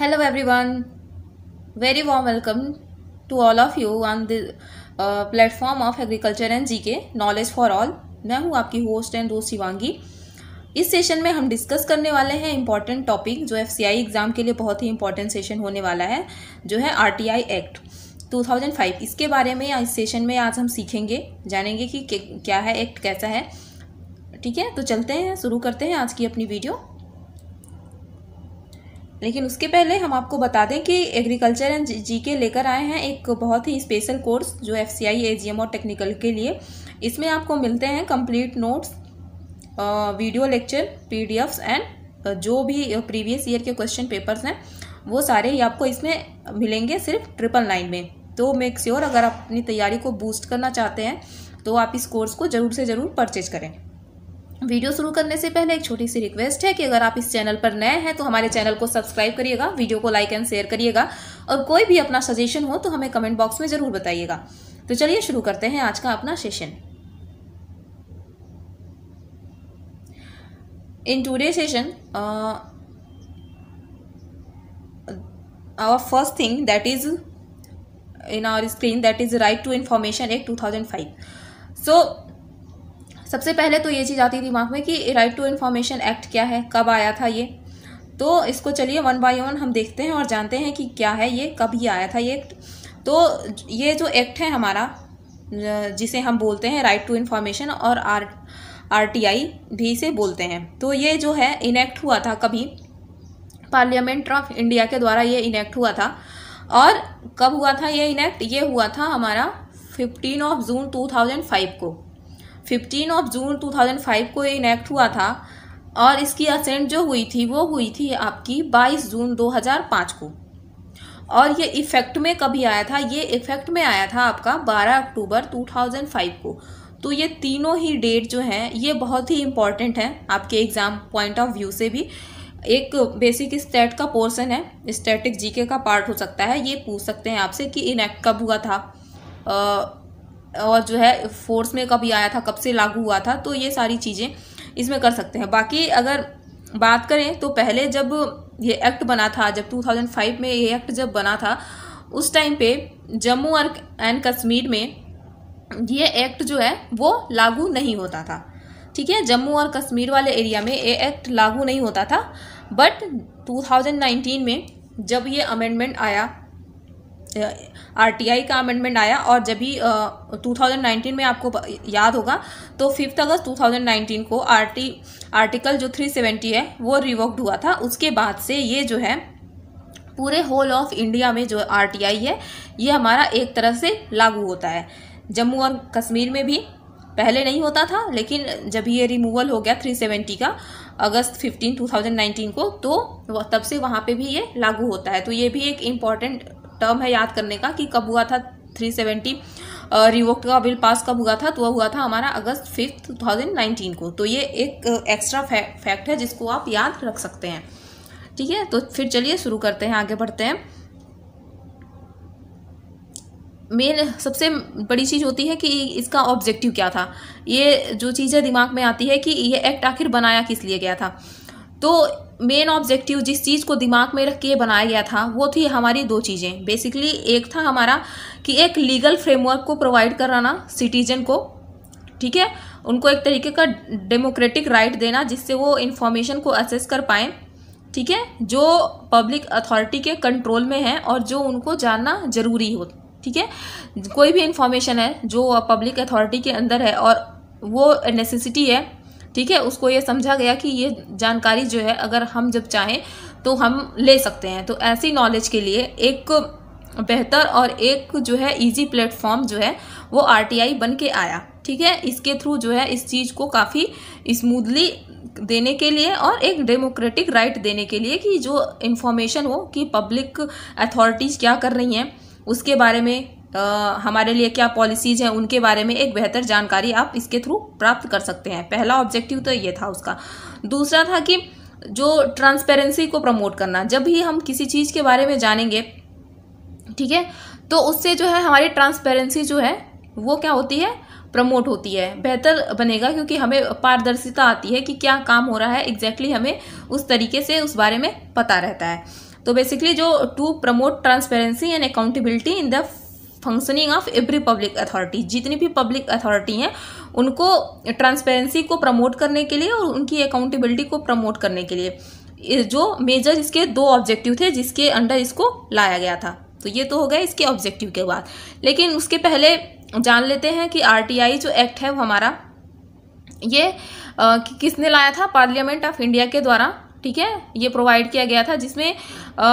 Hello everyone very warm welcome to all of you on the platform of agriculture and G K knowledge for all मैं हूँ आपकी host and दोस्त शिवांगी इस session में हम discuss करने वाले हैं इंपॉर्टेंट टॉपिक जो एफ एग्ज़ाम के लिए बहुत ही इंपॉर्टेंट सेशन होने वाला है जो है आर एक्ट 2005 इसके बारे में इस सेशन में आज हम सीखेंगे जानेंगे कि क्या है एक्ट कैसा है ठीक है तो चलते हैं शुरू करते हैं आज की अपनी वीडियो लेकिन उसके पहले हम आपको बता दें कि एग्रीकल्चर एंड जी के लेकर आए हैं एक बहुत ही स्पेशल कोर्स जो एफ सी आई और टेक्निकल के लिए इसमें आपको मिलते हैं complete notes video lecture PDFs and जो भी प्रीवियस ईयर के क्वेश्चन पेपर्स हैं वो सारे ही आपको इसमें मिलेंगे सिर्फ ट्रिपल नाइन में तो मेक श्योर sure, अगर आप अपनी तैयारी को बूस्ट करना चाहते हैं तो आप इस कोर्स को ज़रूर से ज़रूर परचेज करें वीडियो शुरू करने से पहले एक छोटी सी रिक्वेस्ट है कि अगर आप इस चैनल पर नए हैं तो हमारे चैनल को सब्सक्राइब करिएगा वीडियो को लाइक एंड शेयर करिएगा और कोई भी अपना सजेशन हो तो हमें कमेंट बॉक्स में ज़रूर बताइएगा तो चलिए शुरू करते हैं आज का अपना session today session our first thing that is in our screen that is right to right एक टू थाउजेंड फाइव सो सबसे पहले तो ये चीज़ आती है दिमाग में कि राइट टू इन्फॉर्मेशन एक्ट क्या है कब आया था ये तो इसको चलिए वन बाय वन हम देखते हैं और जानते हैं कि क्या है ये कब ये आया था ये एक्ट तो ये जो एक्ट है हमारा जिसे हम बोलते हैं राइट टू इन्फॉर्मेशन और आर आर भी से बोलते हैं तो ये जो है इनेक्ट हुआ था कभी पार्लियामेंट ऑफ इंडिया के द्वारा ये इनेक्ट हुआ था और कब हुआ था ये इनेक्ट ये हुआ था हमारा fifteen of June two thousand five को fifteen of June two thousand five को इनैक्ट हुआ था और इसकी असेंट जो हुई थी वो हुई थी आपकी बाईस जून दो हज़ार पाँच को और ये इफेक्ट में कभी आया था ये इफेक्ट में आया था आपका बारह अक्टूबर टू थाउजेंड फाइव को तो ये तीनों ही डेट जो हैं ये बहुत ही इम्पॉर्टेंट हैं आपके एग्ज़ाम पॉइंट ऑफ व्यू से भी एक बेसिक स्टेट का पोर्सन है स्टैटिक जीके का पार्ट हो सकता है ये पूछ सकते हैं आपसे कि इनएक्ट कब हुआ था और जो है फोर्स में कब आया था कब से लागू हुआ था तो ये सारी चीज़ें इसमें कर सकते हैं बाकी अगर बात करें तो पहले जब ये एक्ट बना था जब 2005 में ये एक्ट जब बना था उस टाइम पे जम्मू और एंड कश्मीर में ये एक्ट जो है वो लागू नहीं होता था ठीक है जम्मू और कश्मीर वाले एरिया में ये एक्ट लागू नहीं होता था बट 2019 में जब ये अमेंडमेंट आया आरटीआई का अमेंडमेंट आया और जब भी टू uh, में आपको याद होगा तो फिफ्थ अगस्त 2019 को आरटी आर्टिकल जो 370 है वो रिवोक्ड हुआ था उसके बाद से ये जो है पूरे होल ऑफ इंडिया में जो आरटीआई है ये हमारा एक तरह से लागू होता है जम्मू और कश्मीर में भी पहले नहीं होता था लेकिन जब ये रिमूवल हो गया 370 का अगस्त 15 2019 को तो तब से वहाँ पे भी ये लागू होता है तो ये भी एक इम्पॉर्टेंट टर्म है याद करने का कि कब हुआ था 370 सेवेंटी रिवोक्ट का बिल पास कब हुआ था तो वह हुआ था हमारा August fifth two thousand nineteen को तो ये एक एक्स्ट्रा फैक्ट है जिसको आप याद रख सकते हैं ठीक है तो फिर चलिए शुरू करते हैं आगे बढ़ते हैं मेन सबसे बड़ी चीज़ होती है कि इसका ऑब्जेक्टिव क्या था ये जो चीजें दिमाग में आती है कि ये एक्ट आखिर बनाया किस लिए गया था तो मेन ऑब्जेक्टिव जिस चीज़ को दिमाग में रख के बनाया गया था वो थी हमारी दो चीज़ें बेसिकली एक था हमारा कि एक लीगल फ्रेमवर्क को प्रोवाइड कराना सिटीजन को ठीक है उनको एक तरीके का डेमोक्रेटिक राइट right देना जिससे वो इन्फॉर्मेशन को असेस कर पाए ठीक है जो पब्लिक अथॉरिटी के कंट्रोल में है और जो उनको जानना ज़रूरी हो ठीक है कोई भी इन्फॉर्मेशन है जो पब्लिक अथॉरिटी के अंदर है और वो नेसेसिटी है ठीक है उसको ये समझा गया कि ये जानकारी जो है अगर हम जब चाहें तो हम ले सकते हैं तो ऐसी नॉलेज के लिए एक बेहतर और एक जो है इजी प्लेटफॉर्म जो है वो आरटीआई बन के आया ठीक है इसके थ्रू जो है इस चीज़ को काफ़ी स्मूदली देने के लिए और एक डेमोक्रेटिक राइट right देने के लिए कि जो इन्फॉर्मेशन हो कि पब्लिक अथॉरिटीज़ क्या कर रही हैं उसके बारे में हमारे लिए क्या पॉलिसीज़ हैं उनके बारे में एक बेहतर जानकारी आप इसके थ्रू प्राप्त कर सकते हैं पहला ऑब्जेक्टिव तो ये था उसका दूसरा था कि जो ट्रांसपेरेंसी को प्रमोट करना जब भी हम किसी चीज़ के बारे में जानेंगे ठीक है तो उससे जो है हमारी ट्रांसपेरेंसी जो है वो क्या होती है प्रमोट होती है बेहतर बनेगा क्योंकि हमें पारदर्शिता आती है कि क्या काम हो रहा है एग्जैक्टली exactly हमें उस तरीके से उस बारे में पता रहता है तो बेसिकली जो to promote transparency and accountability in the functioning of every public authority जितनी भी पब्लिक अथॉरिटी हैं उनको ट्रांसपेरेंसी को प्रमोट करने के लिए और उनकी अकाउंटेबिलिटी को प्रमोट करने के लिए जो मेजर इसके दो ऑब्जेक्टिव थे जिसके अंडर इसको लाया गया था तो ये तो हो गया इसके ऑब्जेक्टिव के बाद लेकिन उसके पहले जान लेते हैं कि आरटीआई जो एक्ट है हमारा ये आ, कि किसने लाया था पार्लियामेंट ऑफ इंडिया के द्वारा ठीक है ये प्रोवाइड किया गया था जिसमें आ,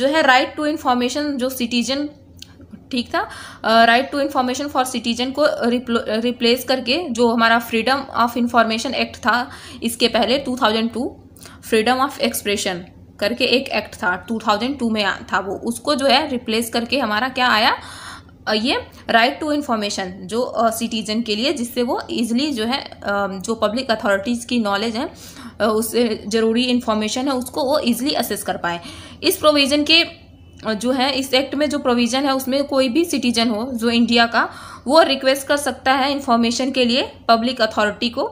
जो है राइट टू इन्फॉर्मेशन जो सिटीजन ठीक था right to information for citizen को रिप्लेस करके जो हमारा फ्रीडम ऑफ इंफॉर्मेशन एक्ट था इसके पहले 2002 फ्रीडम ऑफ एक्सप्रेशन करके एक एक्ट था 2002 में था वो उसको जो है रिप्लेस करके हमारा क्या आया ये राइट टू इन्फॉर्मेशन जो सिटीजन के लिए जिससे वो ईजिली जो है जो पब्लिक अथॉरिटीज़ की नॉलेज है उससे ज़रूरी इन्फॉर्मेशन है उसको वो ईजिली असेस कर पाए इस प्रोविज़न के जो है इस एक्ट में जो प्रोविज़न है उसमें कोई भी सिटीजन हो जो इंडिया का वो रिक्वेस्ट कर सकता है इन्फॉर्मेशन के लिए पब्लिक अथॉरिटी को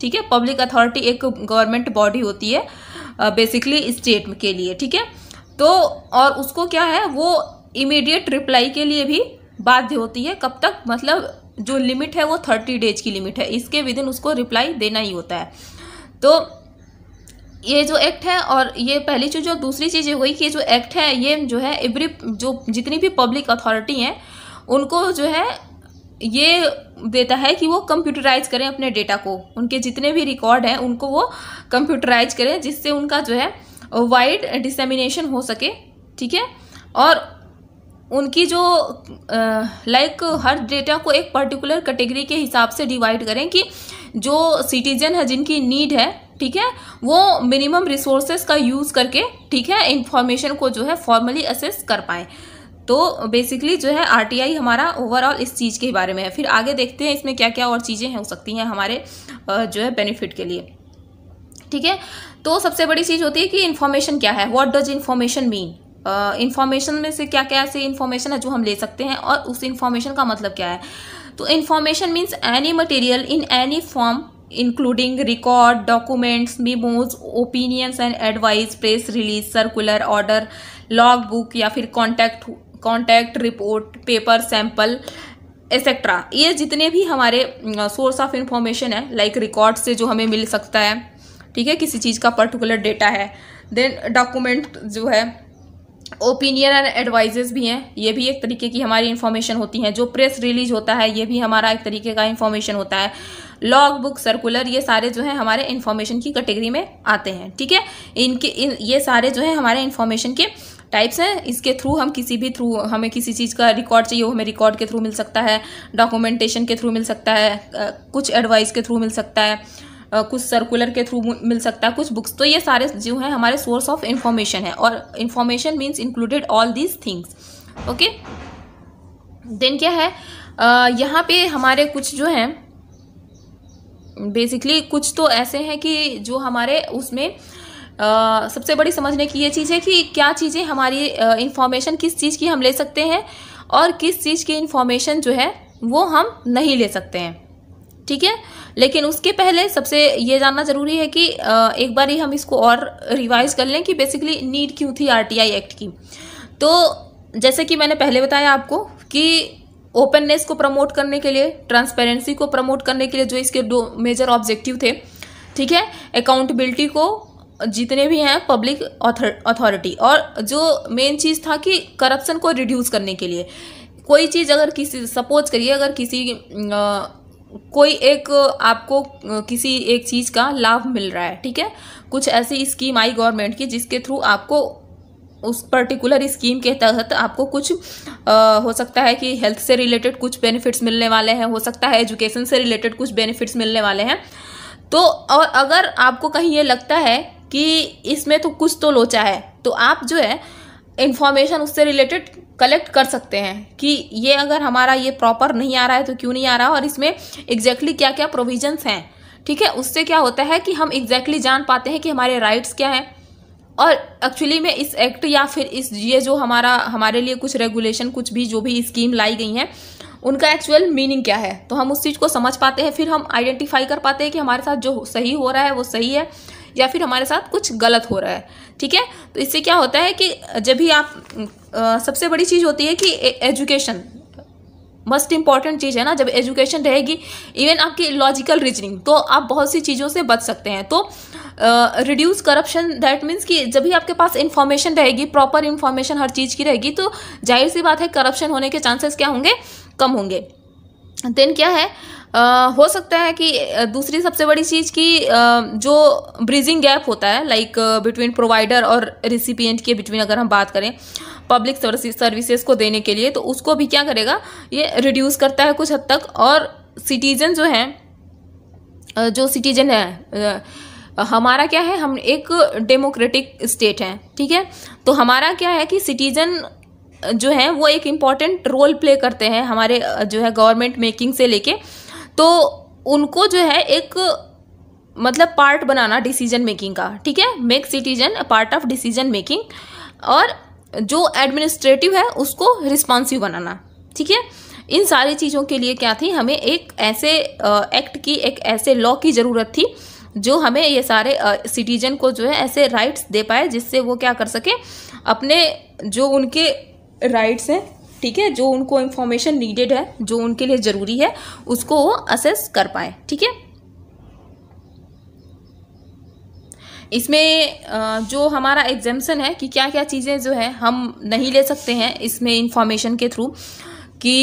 ठीक है पब्लिक अथॉरिटी एक गवर्नमेंट बॉडी होती है बेसिकली स्टेट के लिए ठीक है तो और उसको क्या है वो इमीडिएट रिप्लाई के लिए भी बाध्य होती है कब तक मतलब जो लिमिट है वो थर्टी डेज की लिमिट है इसके विद इन उसको रिप्लाई देना ही होता है तो ये जो एक्ट है और ये पहली चीज़ और दूसरी चीज़ ये हुई कि जो एक्ट है ये जो है एवरी जो जितनी भी पब्लिक अथॉरिटी हैं उनको जो है ये देता है कि वो कंप्यूटराइज करें अपने डेटा को उनके जितने भी रिकॉर्ड हैं उनको वो कंप्यूटराइज करें जिससे उनका जो है वाइड डिसमिनेशन हो सके ठीक है और उनकी जो लाइक हर डेटा को एक पर्टिकुलर कैटेगरी के हिसाब से डिवाइड करें कि जो सिटीजन है जिनकी नीड है ठीक है वो मिनिमम रिसोर्सेस का यूज़ करके ठीक है इन्फॉर्मेशन को जो है फॉर्मली असेस कर पाएँ तो बेसिकली जो है आरटीआई हमारा ओवरऑल इस चीज़ के बारे में है फिर आगे देखते हैं इसमें क्या क्या और चीज़ें हो सकती हैं हमारे जो है बेनिफिट के लिए ठीक है तो सबसे बड़ी चीज़ होती है कि इन्फॉर्मेशन क्या है what does information mean information में से क्या क्या ऐसी इन्फॉर्मेशन है जो हम ले सकते हैं और उस इन्फॉर्मेशन का मतलब क्या है तो information means any material in any form including record documents memos opinions and advice press release circular order log book या फिर contact contact report paper sample etcetera ये जितने भी हमारे सोर्स ऑफ इंफॉर्मेशन है लाइक रिकॉर्ड से जो हमें मिल सकता है ठीक है किसी चीज़ का पर्टिकुलर डेटा है देन डॉक्यूमेंट जो है ओपिनियन एंड एडवाइजेस भी हैं ये भी एक तरीके की हमारी इंफॉर्मेशन होती हैं जो प्रेस रिलीज होता है ये भी हमारा एक तरीके का इंफॉर्मेशन होता है लॉग बुक सर्कुलर ये सारे जो है हमारे इन्फॉर्मेशन की कैटेगरी में आते हैं ठीक है इनके इन ये सारे जो है हमारे इन्फॉर्मेशन के टाइप्स हैं इसके थ्रू हम किसी भी थ्रू हमें किसी चीज़ का रिकॉर्ड चाहिए वो हमें रिकॉर्ड के थ्रू मिल सकता है डॉक्यूमेंटेशन के थ्रू मिल सकता है कुछ एडवाइस के थ्रू मिल सकता है कुछ सर्कुलर के थ्रू मिल सकता है कुछ बुक्स तो ये सारे जो हैं हमारे सोर्स ऑफ इन्फॉर्मेशन है और information means included all these things okay then क्या है यहाँ पे हमारे कुछ जो हैं बेसिकली कुछ तो ऐसे हैं कि जो हमारे उसमें आ, सबसे बड़ी समझने की ये चीज़ है कि क्या चीज़ें हमारी इंफॉर्मेशन किस चीज़ की हम ले सकते हैं और किस चीज़ की इंफॉर्मेशन जो है वो हम नहीं ले सकते हैं ठीक है लेकिन उसके पहले सबसे ये जानना ज़रूरी है कि आ, एक बार ही हम इसको और रिवाइज कर लें कि बेसिकली नीड क्यों थी आर एक्ट की तो जैसे कि मैंने पहले बताया आपको कि ओपननेस को प्रमोट करने के लिए ट्रांसपेरेंसी को प्रमोट करने के लिए जो इसके दो मेजर ऑब्जेक्टिव थे ठीक है अकाउंटेबिलिटी को जितने भी हैं पब्लिक अथॉरिटी और जो मेन चीज़ था कि करप्शन को रिड्यूस करने के लिए कोई चीज़ अगर किसी सपोज करिए अगर किसी आ, कोई एक आपको किसी एक चीज़ का लाभ मिल रहा है ठीक है कुछ ऐसी स्कीम आई गवर्नमेंट की जिसके थ्रू आपको उस पर्टिकुलर स्कीम के तहत आपको कुछ आ, हो सकता है कि हेल्थ से रिलेटेड कुछ बेनिफिट्स मिलने वाले हैं हो सकता है एजुकेशन से रिलेटेड कुछ बेनिफिट्स मिलने वाले हैं तो और अगर आपको कहीं ये लगता है कि इसमें तो कुछ तो लोचा है तो आप जो है इन्फॉर्मेशन उससे रिलेटेड कलेक्ट कर सकते हैं कि ये अगर हमारा ये प्रॉपर नहीं आ रहा है तो क्यों नहीं आ रहा और इसमें एग्जैक्टली exactly क्या क्या प्रोविजंस हैं ठीक है उससे क्या होता है कि हम एग्जैक्टली exactly जान पाते हैं कि हमारे राइट्स क्या हैं और एक्चुअली में इस एक्ट या फिर इस ये जो हमारा हमारे लिए कुछ रेगुलेशन कुछ भी जो भी स्कीम लाई गई हैं उनका एक्चुअल मीनिंग क्या है तो हम उस चीज़ को समझ पाते हैं फिर हम आइडेंटिफाई कर पाते हैं कि हमारे साथ जो सही हो रहा है वो सही है या फिर हमारे साथ कुछ गलत हो रहा है ठीक है तो इससे क्या होता है कि जब भी आप आ, सबसे बड़ी चीज़ होती है कि एजुकेशन मस्ट इंपॉर्टेंट चीज़ है ना जब एजुकेशन रहेगी इवन आपकी लॉजिकल रीजनिंग तो आप बहुत सी चीज़ों से बच सकते हैं तो रिड्यूस करप्शन दैट मीन्स कि जब भी आपके पास इन्फॉर्मेशन रहेगी प्रॉपर इन्फॉर्मेशन हर चीज़ की रहेगी तो जाहिर सी बात है करप्शन होने के चांसेस क्या होंगे कम होंगे देन क्या है आ, हो सकता है कि दूसरी सबसे बड़ी चीज़ की आ, जो ब्रिजिंग गैप होता है लाइक बिटवीन प्रोवाइडर और रिसिपियंट के बिटवीन अगर हम बात करें पब्लिक सर्विसेज को देने के लिए तो उसको भी क्या करेगा ये रिड्यूस करता है कुछ हद तक और सिटीजन जो हैं जो सिटीजन है हमारा क्या है हम एक डेमोक्रेटिक स्टेट हैं ठीक है तो हमारा क्या है कि सिटीजन जो है वो एक इम्पॉर्टेंट रोल प्ले करते हैं हमारे जो है गवर्नमेंट मेकिंग से लेके तो उनको जो है एक मतलब पार्ट बनाना डिसीजन मेकिंग का ठीक है make citizen a part of decision making और जो एडमिनिस्ट्रेटिव है उसको रिस्पॉन्सिव बनाना ठीक है इन सारी चीज़ों के लिए क्या थी हमें एक ऐसे एक्ट की एक ऐसे लॉ की ज़रूरत थी जो हमें ये सारे सिटीजन को जो है ऐसे राइट्स दे पाए जिससे वो क्या कर सके अपने जो उनके राइट्स हैं ठीक है जो उनको इन्फॉर्मेशन नीडेड है जो उनके लिए ज़रूरी है उसको वो असेस कर पाए ठीक है इसमें जो हमारा एग्जाम्सन है कि क्या क्या चीज़ें जो है हम नहीं ले सकते हैं इसमें इंफॉर्मेशन के थ्रू कि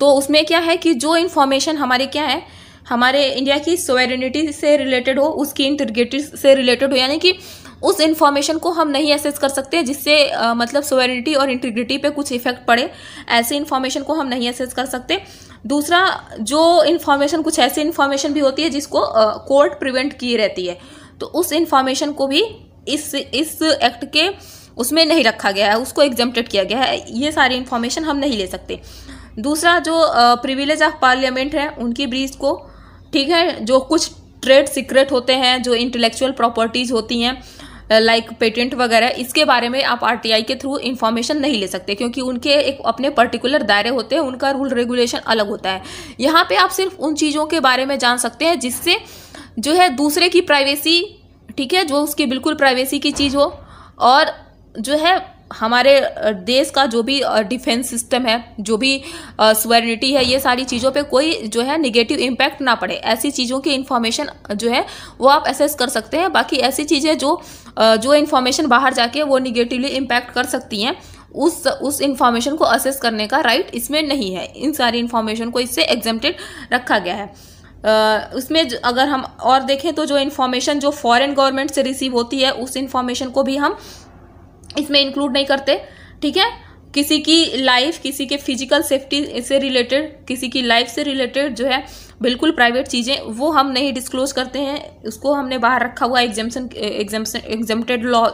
तो उसमें क्या है कि जो इन्फॉर्मेशन हमारे क्या है हमारे इंडिया की सोवेरिनिटी से रिलेटेड हो उसकी इंटरगेटिव से रिलेटेड हो यानी कि उस इन्फॉर्मेशन को हम नहीं एसेस कर सकते जिससे आ, मतलब सोवेरिटी और इंटीग्रिटी पे कुछ इफेक्ट पड़े ऐसे इन्फॉर्मेशन को हम नहीं एसेस कर सकते दूसरा जो इन्फॉर्मेशन कुछ ऐसी इन्फॉर्मेशन भी होती है जिसको कोर्ट प्रिवेंट की रहती है तो उस इन्फॉर्मेशन को भी इस इस एक्ट के उसमें नहीं रखा गया है उसको एग्जम्प्टेड किया गया है ये सारी इन्फॉर्मेशन हम नहीं ले सकते दूसरा जो प्रिविलेज ऑफ पार्लियामेंट है उनकी ब्रीज को ठीक है जो कुछ ट्रेड सीक्रेट होते हैं जो इंटेलेक्चुअल प्रॉपर्टीज़ होती हैं लाइक पेटेंट वगैरह इसके बारे में आप आरटीआई के थ्रू इन्फॉर्मेशन नहीं ले सकते क्योंकि उनके एक अपने पर्टिकुलर दायरे होते हैं उनका रूल रेगुलेशन अलग होता है यहाँ पे आप सिर्फ उन चीज़ों के बारे में जान सकते हैं जिससे जो है दूसरे की प्राइवेसी ठीक है जो उसकी बिल्कुल प्राइवेसी की चीज़ हो और जो है हमारे देश का जो भी डिफेंस सिस्टम है जो भी सुवर्निटी है ये सारी चीज़ों पे कोई जो है निगेटिव इम्पैक्ट ना पड़े ऐसी चीज़ों की इन्फॉर्मेशन जो है वो आप एसेस कर सकते हैं बाकी ऐसी चीज़ें जो जो इन्फॉर्मेशन बाहर जाके वो निगेटिवली इम्पैक्ट कर सकती हैं उस उस इन्फॉर्मेशन को असेस करने का राइट इसमें नहीं है इन सारी इन्फॉर्मेशन को इससे एग्जेम्प्टेड रखा गया है उसमें अगर हम और देखें तो जो इन्फॉर्मेशन जो फॉरेन गवर्नमेंट से रिसीव होती है उस इन्फॉर्मेशन को भी हम इसमें इंक्लूड नहीं करते ठीक है किसी की लाइफ किसी के फिजिकल सेफ्टी से रिलेटेड किसी की लाइफ से रिलेटेड जो है बिल्कुल प्राइवेट चीज़ें वो हम नहीं डिस्क्लोज करते हैं उसको हमने बाहर रखा हुआ एग्जेम्सन एग्जामेशन एग्जामेटेड लॉ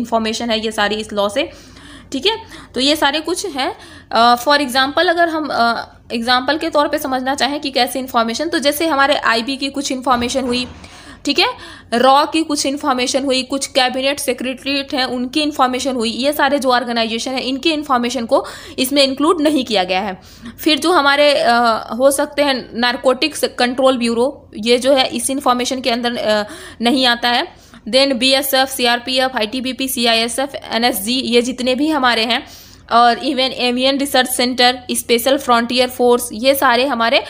इन्फॉर्मेशन है ये सारी इस लॉ से ठीक है तो ये सारे कुछ हैं फॉर एग्जाम्पल अगर हम एग्जाम्पल के तौर पे समझना चाहें कि कैसे इन्फॉर्मेशन तो जैसे हमारे आईबी की कुछ इन्फॉर्मेशन हुई ठीक है रॉ की कुछ इन्फॉर्मेशन हुई कुछ कैबिनेट सेक्रेटरीट हैं उनकी इन्फॉर्मेशन हुई ये सारे जो ऑर्गेनाइजेशन है इनकी इन्फॉर्मेशन को इसमें इंक्लूड नहीं किया गया है फिर जो हमारे आ, हो सकते हैं नारकोटिक्स कंट्रोल ब्यूरो ये जो है इस इन्फॉर्मेशन के अंदर आ, नहीं आता है then B S F C R P F I T B P C I S F N S G ये जितने भी हमारे हैं और even avian research centre special frontier force ये सारे हमारे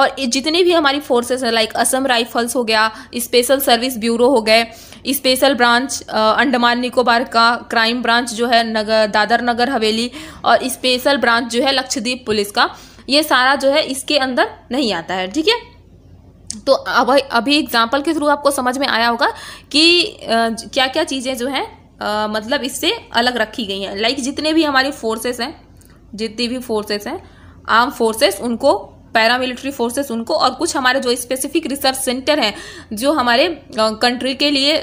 और जितनी भी हमारी फोर्सेस हैं लाइक असम राइफल्स हो गया स्पेशल सर्विस ब्यूरो हो गए स्पेशल ब्रांच अंडमान निकोबार का क्राइम ब्रांच जो है नगर दादर नगर हवेली और स्पेशल ब्रांच जो है लक्षद्वीप पुलिस का ये सारा जो है इसके अंदर नहीं आता है ठीक है तो अब अभी एग्जाम्पल के थ्रू आपको समझ में आया होगा कि क्या क्या चीज़ें जो हैं आ, मतलब इससे अलग रखी गई हैं लाइक जितने भी हमारी फोर्सेस हैं जितनी भी फोर्सेस हैं आर्म फोर्सेस उनको पैरामिलिट्री फोर्सेस उनको और कुछ हमारे जो स्पेसिफिक रिसर्च सेंटर हैं जो हमारे कंट्री के लिए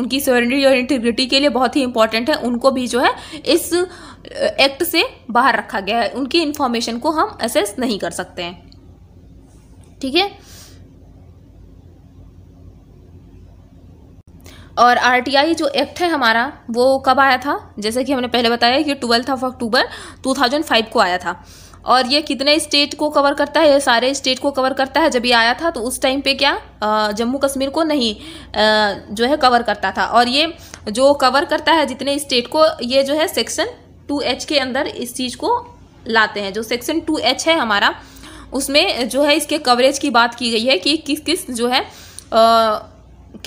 उनकी सॉवरेनिटी और इंटीग्रिटी के लिए बहुत ही इंपॉर्टेंट है उनको भी जो है इस एक्ट से बाहर रखा गया है उनकी इन्फॉर्मेशन को हम एसेस नहीं कर सकते हैं ठीक है और आरटीआई जो एक्ट है हमारा वो कब आया था जैसे कि हमने पहले बताया कि ट्वेल्थ ऑफ अक्टूबर 2005 को आया था और ये कितने स्टेट को कवर करता है ये सारे स्टेट को कवर करता है जब ये आया था तो उस टाइम पे क्या जम्मू कश्मीर को नहीं जो है कवर करता था और ये जो कवर करता है जितने स्टेट को ये जो है सेक्शन टू एच के अंदर इस चीज़ को लाते हैं जो सेक्शन टू एच है हमारा उसमें जो है इसके कवरेज की बात की गई है कि किस किस जो है आ,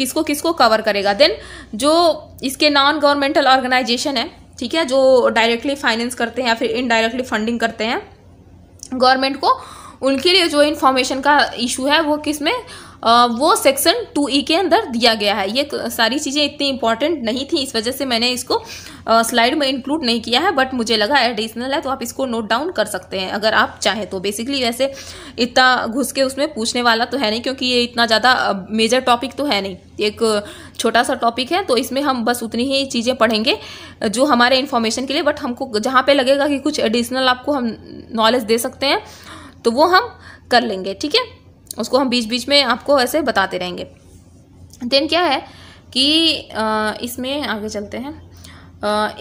किसको किसको कवर करेगा देन जो इसके नॉन गवर्नमेंटल ऑर्गेनाइजेशन है ठीक है जो डायरेक्टली फाइनेंस करते हैं या फिर इनडायरेक्टली फंडिंग करते हैं गवर्नमेंट को उनके लिए जो इन्फॉर्मेशन का इशू है वो किस में आ, वो सेक्शन टू ई के अंदर दिया गया है ये सारी चीज़ें इतनी इंपॉर्टेंट नहीं थी इस वजह से मैंने इसको स्लाइड में इंक्लूड नहीं किया है बट मुझे लगा एडिशनल है तो आप इसको नोट डाउन कर सकते हैं अगर आप चाहें तो बेसिकली वैसे इतना घुस के उसमें पूछने वाला तो है नहीं क्योंकि ये इतना ज़्यादा मेजर टॉपिक तो है नहीं एक छोटा सा टॉपिक है तो इसमें हम बस उतनी ही चीज़ें पढ़ेंगे जो हमारे इन्फॉर्मेशन के लिए बट हमको जहाँ पर लगेगा कि कुछ एडिशनल आपको हम नॉलेज दे सकते हैं तो वो हम कर लेंगे ठीक है उसको हम बीच बीच में आपको ऐसे बताते रहेंगे देन क्या है कि इसमें आगे चलते हैं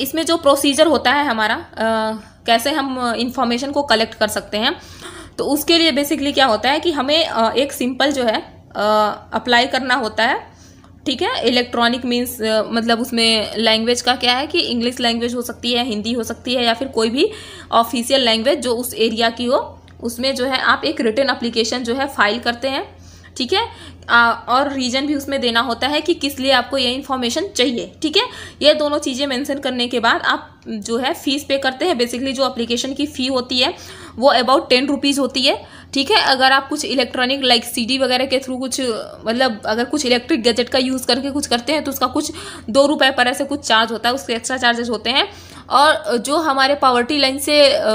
इसमें जो प्रोसीजर होता है हमारा कैसे हम इंफॉर्मेशन को कलेक्ट कर सकते हैं तो उसके लिए बेसिकली क्या होता है कि हमें एक सिंपल जो है अप्लाई करना होता है ठीक है इलेक्ट्रॉनिक मीन्स मतलब उसमें लैंग्वेज का क्या है कि इंग्लिश लैंग्वेज हो सकती है हिंदी हो सकती है या फिर कोई भी ऑफिशियल लैंग्वेज जो उस एरिया की हो उसमें जो है आप एक रिटर्न अप्लीकेशन जो है फाइल करते हैं ठीक है आ, और रीजन भी उसमें देना होता है कि किस लिए आपको ये इन्फॉर्मेशन चाहिए ठीक है ये दोनों चीज़ें मेंशन करने के बाद आप जो है फीस पे करते हैं बेसिकली जो एप्लीकेशन की फ़ी होती है वो अबाउट टेन रुपीज़ होती है ठीक है अगर आप कुछ इलेक्ट्रॉनिक लाइक सीडी वगैरह के थ्रू कुछ मतलब अगर कुछ इलेक्ट्रिक गैजेट का यूज़ करके कुछ करते हैं तो उसका कुछ दो रुपये पर ऐसे कुछ चार्ज होता है उसके एक्स्ट्रा चार्जेस होते हैं और जो हमारे पावर्टी लाइन से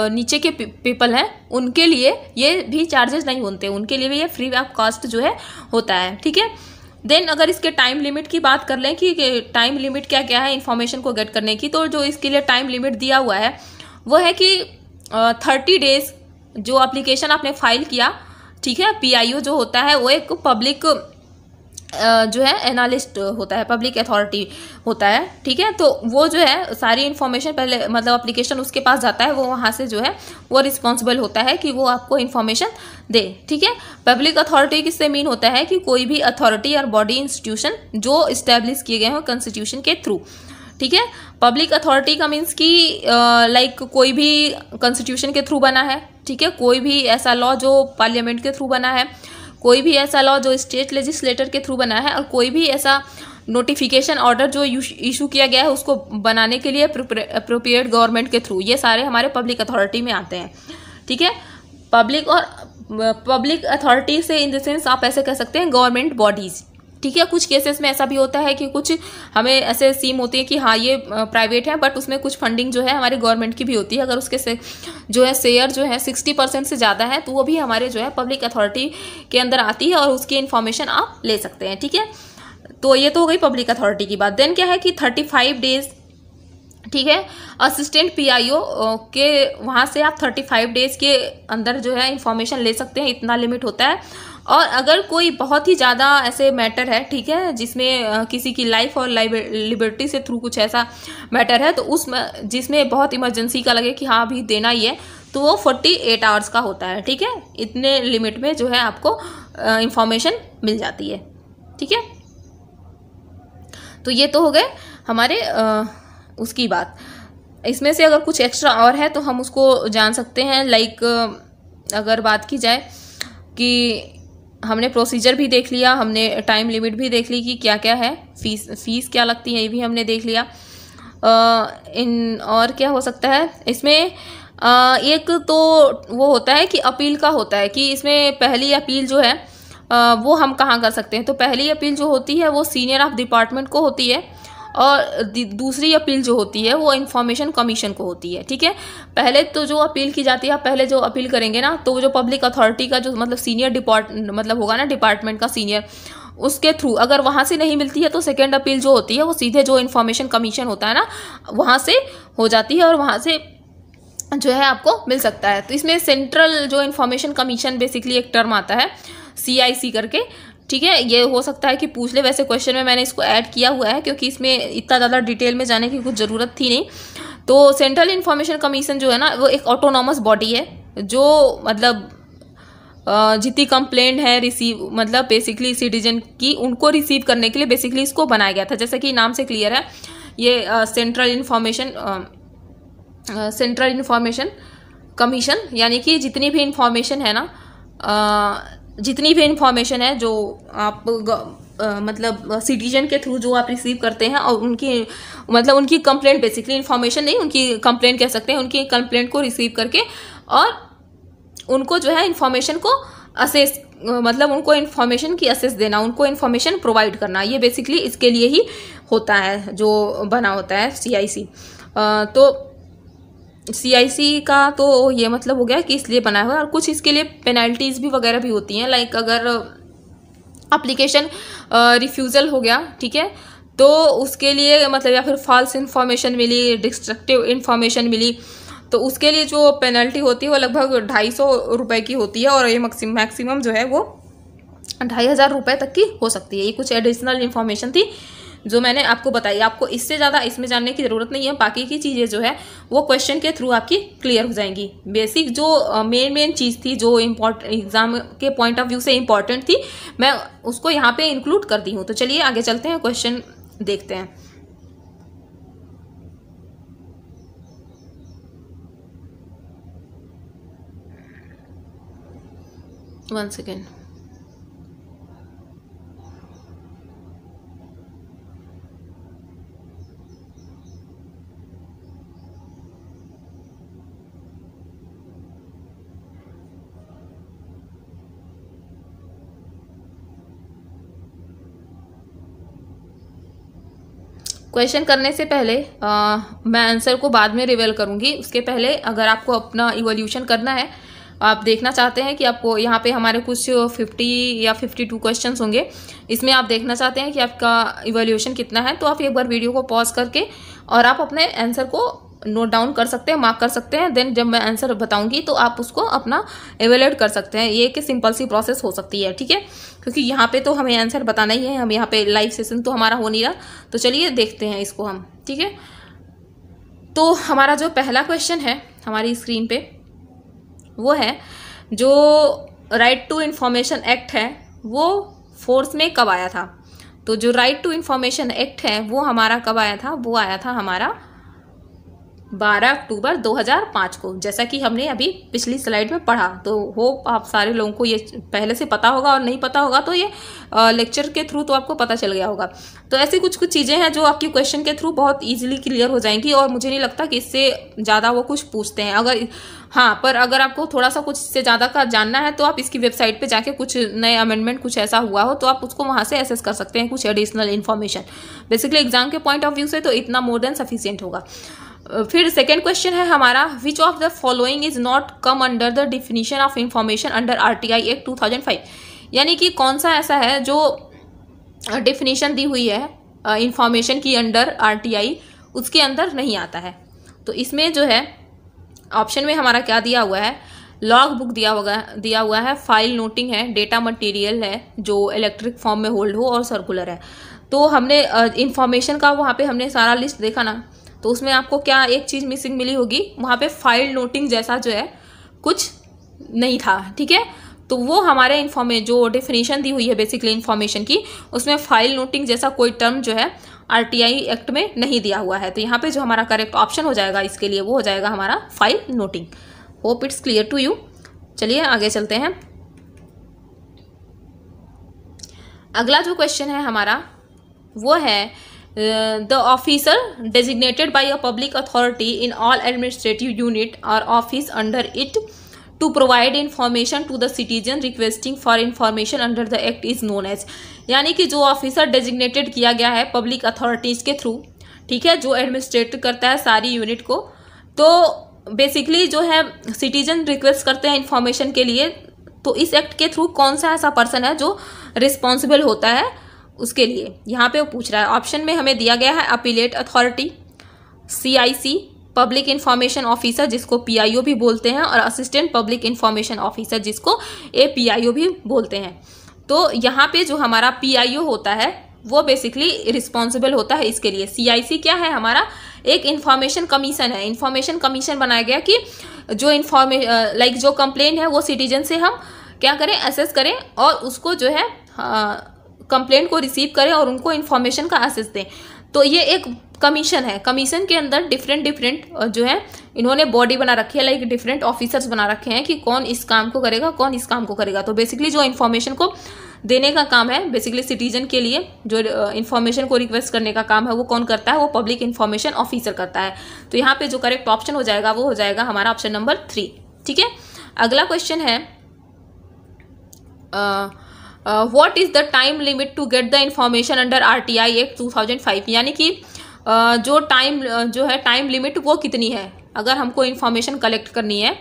नीचे के पीपल हैं उनके लिए ये भी चार्जेस नहीं होते उनके लिए भी ये फ्री ऑफ कॉस्ट जो है होता है ठीक है देन अगर इसके टाइम लिमिट की बात कर लें कि टाइम लिमिट क्या क्या है इन्फॉर्मेशन को गेट करने की तो जो इसके लिए टाइम लिमिट दिया हुआ है वो है कि थर्टी डेज जो अप्लीकेशन आपने फाइल किया ठीक है पी जो होता है वो एक पब्लिक जो है एनालिस्ट होता है पब्लिक अथॉरिटी होता है ठीक है तो वो जो है सारी इन्फॉर्मेशन पहले मतलब अप्लीकेशन उसके पास जाता है वो वहाँ से जो है वो रिस्पॉन्सिबल होता है कि वो आपको इन्फॉर्मेशन दे ठीक है पब्लिक अथॉरिटी किससे मीन होता है कि कोई भी अथॉरिटी और बॉडी इंस्टीट्यूशन जो इस्टेब्लिश किए गए हों कॉन्स्टिट्यूशन के थ्रू ठीक है पब्लिक अथॉरिटी का मीन्स कि लाइक कोई भी कॉन्स्टिट्यूशन के थ्रू बना है ठीक है कोई भी ऐसा लॉ जो पार्लियामेंट के थ्रू बना है कोई भी ऐसा लॉ जो स्टेट लेजिस्लेटर के थ्रू बना है और कोई भी ऐसा नोटिफिकेशन ऑर्डर जो इशू किया गया है उसको बनाने के लिए अप्रोप्रिएट गवर्नमेंट के थ्रू ये सारे हमारे पब्लिक अथॉरिटी में आते हैं ठीक है पब्लिक और पब्लिक अथॉरिटी से इन द सेंस आप ऐसे कह सकते हैं गवर्नमेंट बॉडीज़ ठीक है कुछ केसेस में ऐसा भी होता है कि कुछ हमें ऐसे सीम होती है कि हाँ ये प्राइवेट है बट उसमें कुछ फंडिंग जो है हमारी गवर्नमेंट की भी होती है अगर उसके से जो है शेयर जो है सिक्सटी परसेंट से ज़्यादा है तो वो भी हमारे जो है पब्लिक अथॉरिटी के अंदर आती है और उसकी इन्फॉर्मेशन आप ले सकते हैं ठीक है तो ये तो हो गई पब्लिक अथॉरिटी की बात देन क्या है कि थर्टी फाइव डेज ठीक है असिस्टेंट पीआईओ के वहाँ से आप थर्टी फाइव डेज़ के अंदर जो है इन्फॉर्मेशन ले सकते हैं इतना लिमिट होता है और अगर कोई बहुत ही ज़्यादा ऐसे मैटर है ठीक है जिसमें किसी की लाइफ और लिबर्टी से थ्रू कुछ ऐसा मैटर है तो उस जिसमें बहुत इमरजेंसी का लगे कि हाँ अभी देना ही है तो वो फोर्टी एट आवर्स का होता है ठीक है इतने लिमिट में जो है आपको इंफॉर्मेशन मिल जाती है ठीक है तो ये तो हो गए हमारे आ, उसकी बात इसमें से अगर कुछ एक्स्ट्रा और है तो हम उसको जान सकते हैं लाइक अगर बात की जाए कि हमने प्रोसीजर भी देख लिया हमने टाइम लिमिट भी देख ली कि क्या क्या है फीस फीस क्या लगती है ये भी हमने देख लिया आ, इन और क्या हो सकता है इसमें आ, एक तो वो होता है कि अपील का होता है कि इसमें पहली अपील जो है आ, वो हम कहाँ कर सकते हैं तो पहली अपील जो होती है वो सीनियर ऑफ डिपार्टमेंट को होती है और दूसरी अपील जो होती है वो इन्फॉर्मेशन कमीशन को होती है ठीक है पहले तो जो अपील की जाती है आप पहले जो अपील करेंगे ना तो जो पब्लिक अथॉरिटी का जो मतलब सीनियर डिपार्ट मतलब होगा ना डिपार्टमेंट का सीनियर उसके थ्रू अगर वहाँ से नहीं मिलती है तो सेकेंड अपील जो होती है वो सीधे जो इन्फॉर्मेशन कमीशन होता है ना वहाँ से हो जाती है और वहाँ से जो है आपको मिल सकता है तो इसमें सेंट्रल जो इन्फॉर्मेशन कमीशन बेसिकली एक टर्म आता है सी आई सी करके ठीक है ये हो सकता है कि पूछ ले वैसे क्वेश्चन में मैंने इसको ऐड किया हुआ है क्योंकि इसमें इतना ज़्यादा डिटेल में जाने की कुछ ज़रूरत थी नहीं तो सेंट्रल इन्फॉर्मेशन कमीशन जो है ना वो एक ऑटोनॉमस बॉडी है जो मतलब जितनी कंप्लेंट है रिसीव मतलब बेसिकली सिटीजन की उनको रिसीव करने के लिए बेसिकली इसको बनाया गया था जैसा कि नाम से क्लियर है ये central information central information commission यानी कि जितनी भी इन्फॉर्मेशन है ना जितनी भी इंफॉर्मेशन है जो आप आ, मतलब सिटीजन के थ्रू जो आप रिसीव करते हैं और उनकी मतलब उनकी कंप्लेंट बेसिकली इन्फॉर्मेशन नहीं उनकी कंप्लेंट कह सकते हैं उनकी कंप्लेंट को रिसीव करके और उनको जो है इन्फॉर्मेशन को असेस मतलब उनको इन्फॉर्मेशन की असेस देना उनको इन्फॉर्मेशन प्रोवाइड करना ये बेसिकली इसके लिए ही होता है जो बना होता है सी तो सीआईसी का तो ये मतलब हो गया कि इसलिए बनाया हुआ है और कुछ इसके लिए पेनल्टीज़ भी वगैरह भी होती हैं लाइक अगर अप्लीकेशन रिफ्यूज़ल हो गया ठीक है तो उसके लिए मतलब या फिर फॉल्स इन्फॉर्मेशन मिली डिस्ट्रक्टिव इन्फॉर्मेशन मिली तो उसके लिए जो पेनल्टी होती है वो लगभग ढाई सौ रुपये की होती है और ये मैक्सिम मैक्सिमम जो है वो ढाई हज़ार रुपये तक की हो सकती है ये कुछ एडिशनल इन्फॉर्मेशन थी जो मैंने आपको बताई आपको इससे ज़्यादा इसमें जानने की ज़रूरत नहीं है बाकी की चीज़ें जो है वो क्वेश्चन के थ्रू आपकी क्लियर हो जाएंगी बेसिक जो मेन मेन चीज़ थी जो इम्पोर्ट एग्जाम के पॉइंट ऑफ व्यू से इम्पॉर्टेंट थी मैं उसको यहाँ पर इंक्लूड कर दी हूँ तो चलिए आगे चलते हैं क्वेश्चन देखते हैं वन सेकेंड क्वेश्चन करने से पहले आ, मैं आंसर को बाद में रिवेल करूंगी उसके पहले अगर आपको अपना इवोल्यूशन करना है आप देखना चाहते हैं कि आपको यहाँ पे हमारे कुछ 50 या 52 क्वेश्चन होंगे इसमें आप देखना चाहते हैं कि आपका इवोल्यूशन कितना है तो आप एक बार वीडियो को पॉज करके और आप अपने आंसर को नोट डाउन कर सकते हैं मार्क कर सकते हैं देन जब मैं आंसर बताऊंगी तो आप उसको अपना एवेलेट कर सकते हैं ये कि सिंपल सी प्रोसेस हो सकती है ठीक है क्योंकि यहाँ पे तो हमें आंसर बताना ही है हम यहाँ पे लाइव सेशन तो हमारा हो नहीं रहा तो चलिए देखते हैं इसको हम ठीक है तो हमारा जो पहला क्वेश्चन है हमारी स्क्रीन पर वो है जो राइट टू इन्फॉर्मेशन एक्ट है वो फोर्स में कब आया था तो जो राइट टू इन्फॉर्मेशन एक्ट है वो हमारा कब आया था वो आया था हमारा 12 अक्टूबर 2005 को जैसा कि हमने अभी पिछली स्लाइड में पढ़ा तो होप आप सारे लोगों को ये पहले से पता होगा और नहीं पता होगा तो ये लेक्चर के थ्रू तो आपको पता चल गया होगा तो ऐसी कुछ कुछ चीज़ें हैं जो आपकी क्वेश्चन के थ्रू बहुत ईजिली क्लियर हो जाएंगी और मुझे नहीं लगता कि इससे ज़्यादा वो कुछ पूछते हैं अगर हाँ पर अगर आपको थोड़ा सा कुछ इससे ज़्यादा का जानना है तो आप इसकी वेबसाइट पर जाके कुछ नए अमेंडमेंट कुछ ऐसा हुआ हो तो आप उसको वहाँ से एसेस कर सकते हैं कुछ एडिशनल इन्फॉर्मेशन बेसिकली एग्जाम के पॉइंट ऑफ व्यू से तो इतना मोर देन सफिशियंट होगा फिर सेकेंड क्वेश्चन है हमारा which of the following is not come under the definition of information under R T I act two thousand five यानी कि कौन सा ऐसा है जो डिफिनीशन दी हुई है इंफॉर्मेशन की अंडर आर टी आई उसके अंदर नहीं आता है तो इसमें जो है ऑप्शन में हमारा क्या दिया हुआ है लॉग बुक दिया हुआ दिया हुआ है फाइल नोटिंग है डेटा मटेरियल है जो इलेक्ट्रिक फॉर्म में होल्ड हो और सर्कुलर है तो हमने इंफॉर्मेशन का वहाँ पे हमने सारा लिस्ट देखा ना तो उसमें आपको क्या एक चीज़ मिसिंग मिली होगी वहाँ पे फाइल नोटिंग जैसा जो है कुछ नहीं था ठीक है तो वो हमारे इन्फॉर्मे जो डेफिनेशन दी हुई है बेसिकली इन्फॉर्मेशन की उसमें फाइल नोटिंग जैसा कोई टर्म जो है आर एक्ट में नहीं दिया हुआ है तो यहाँ पे जो हमारा करेक्ट ऑप्शन हो जाएगा इसके लिए वो हो जाएगा हमारा file noting hope it's clear to you चलिए आगे चलते हैं अगला जो क्वेश्चन है हमारा वो है the officer designated by a public authority in all administrative unit और office under it to provide information to the citizen requesting for information under the act is known as यानी कि जो ऑफिसर डेजिग्नेटेड किया गया है public authorities के through ठीक है जो एडमिनिस्ट्रेट करता है सारी यूनिट को तो बेसिकली जो है सिटीजन रिक्वेस्ट करते हैं इन्फॉर्मेशन के लिए तो इस एक्ट के थ्रू कौन सा ऐसा पर्सन है जो रिस्पॉन्सिबल होता है उसके लिए यहाँ पे वो पूछ रहा है ऑप्शन में हमें दिया गया है appellate authority CIC public information officer जिसको पीआईओ भी बोलते हैं और असिस्टेंट पब्लिक इन्फॉर्मेशन ऑफिसर जिसको ए भी बोलते हैं तो यहाँ पे जो हमारा पी होता है वो बेसिकली रिस्पॉन्सिबल होता है इसके लिए सी क्या है हमारा एक इन्फॉर्मेशन कमीशन है इन्फॉर्मेशन कमीशन बनाया गया कि जो इन्फॉर्मे लाइक जो कंप्लेन है वो सिटीजन से हम क्या करें असेस करें और उसको जो है आ, कंप्लेंट को रिसीव करें और उनको इन्फॉर्मेशन का एसेस दें तो ये एक कमीशन है कमीशन के अंदर डिफरेंट डिफरेंट जो है इन्होंने बॉडी बना रखी है लाइक डिफरेंट ऑफिसर्स बना रखे हैं कि कौन इस काम को करेगा कौन इस काम को करेगा तो बेसिकली जो इन्फॉर्मेशन को देने का काम है बेसिकली सिटीजन के लिए जो इन्फॉर्मेशन को रिक्वेस्ट करने का काम है वो कौन करता है वो पब्लिक इन्फॉर्मेशन ऑफिसर करता है तो यहाँ पे जो करेक्ट ऑप्शन हो जाएगा वो हो जाएगा हमारा ऑप्शन नंबर थ्री ठीक है अगला क्वेश्चन है आ, what is the time limit to get the information under R T I act two thousand five यानी कि uh, जो टाइम uh, जो है टाइम लिमिट वो कितनी है अगर हमको इन्फॉर्मेशन कलेक्ट करनी है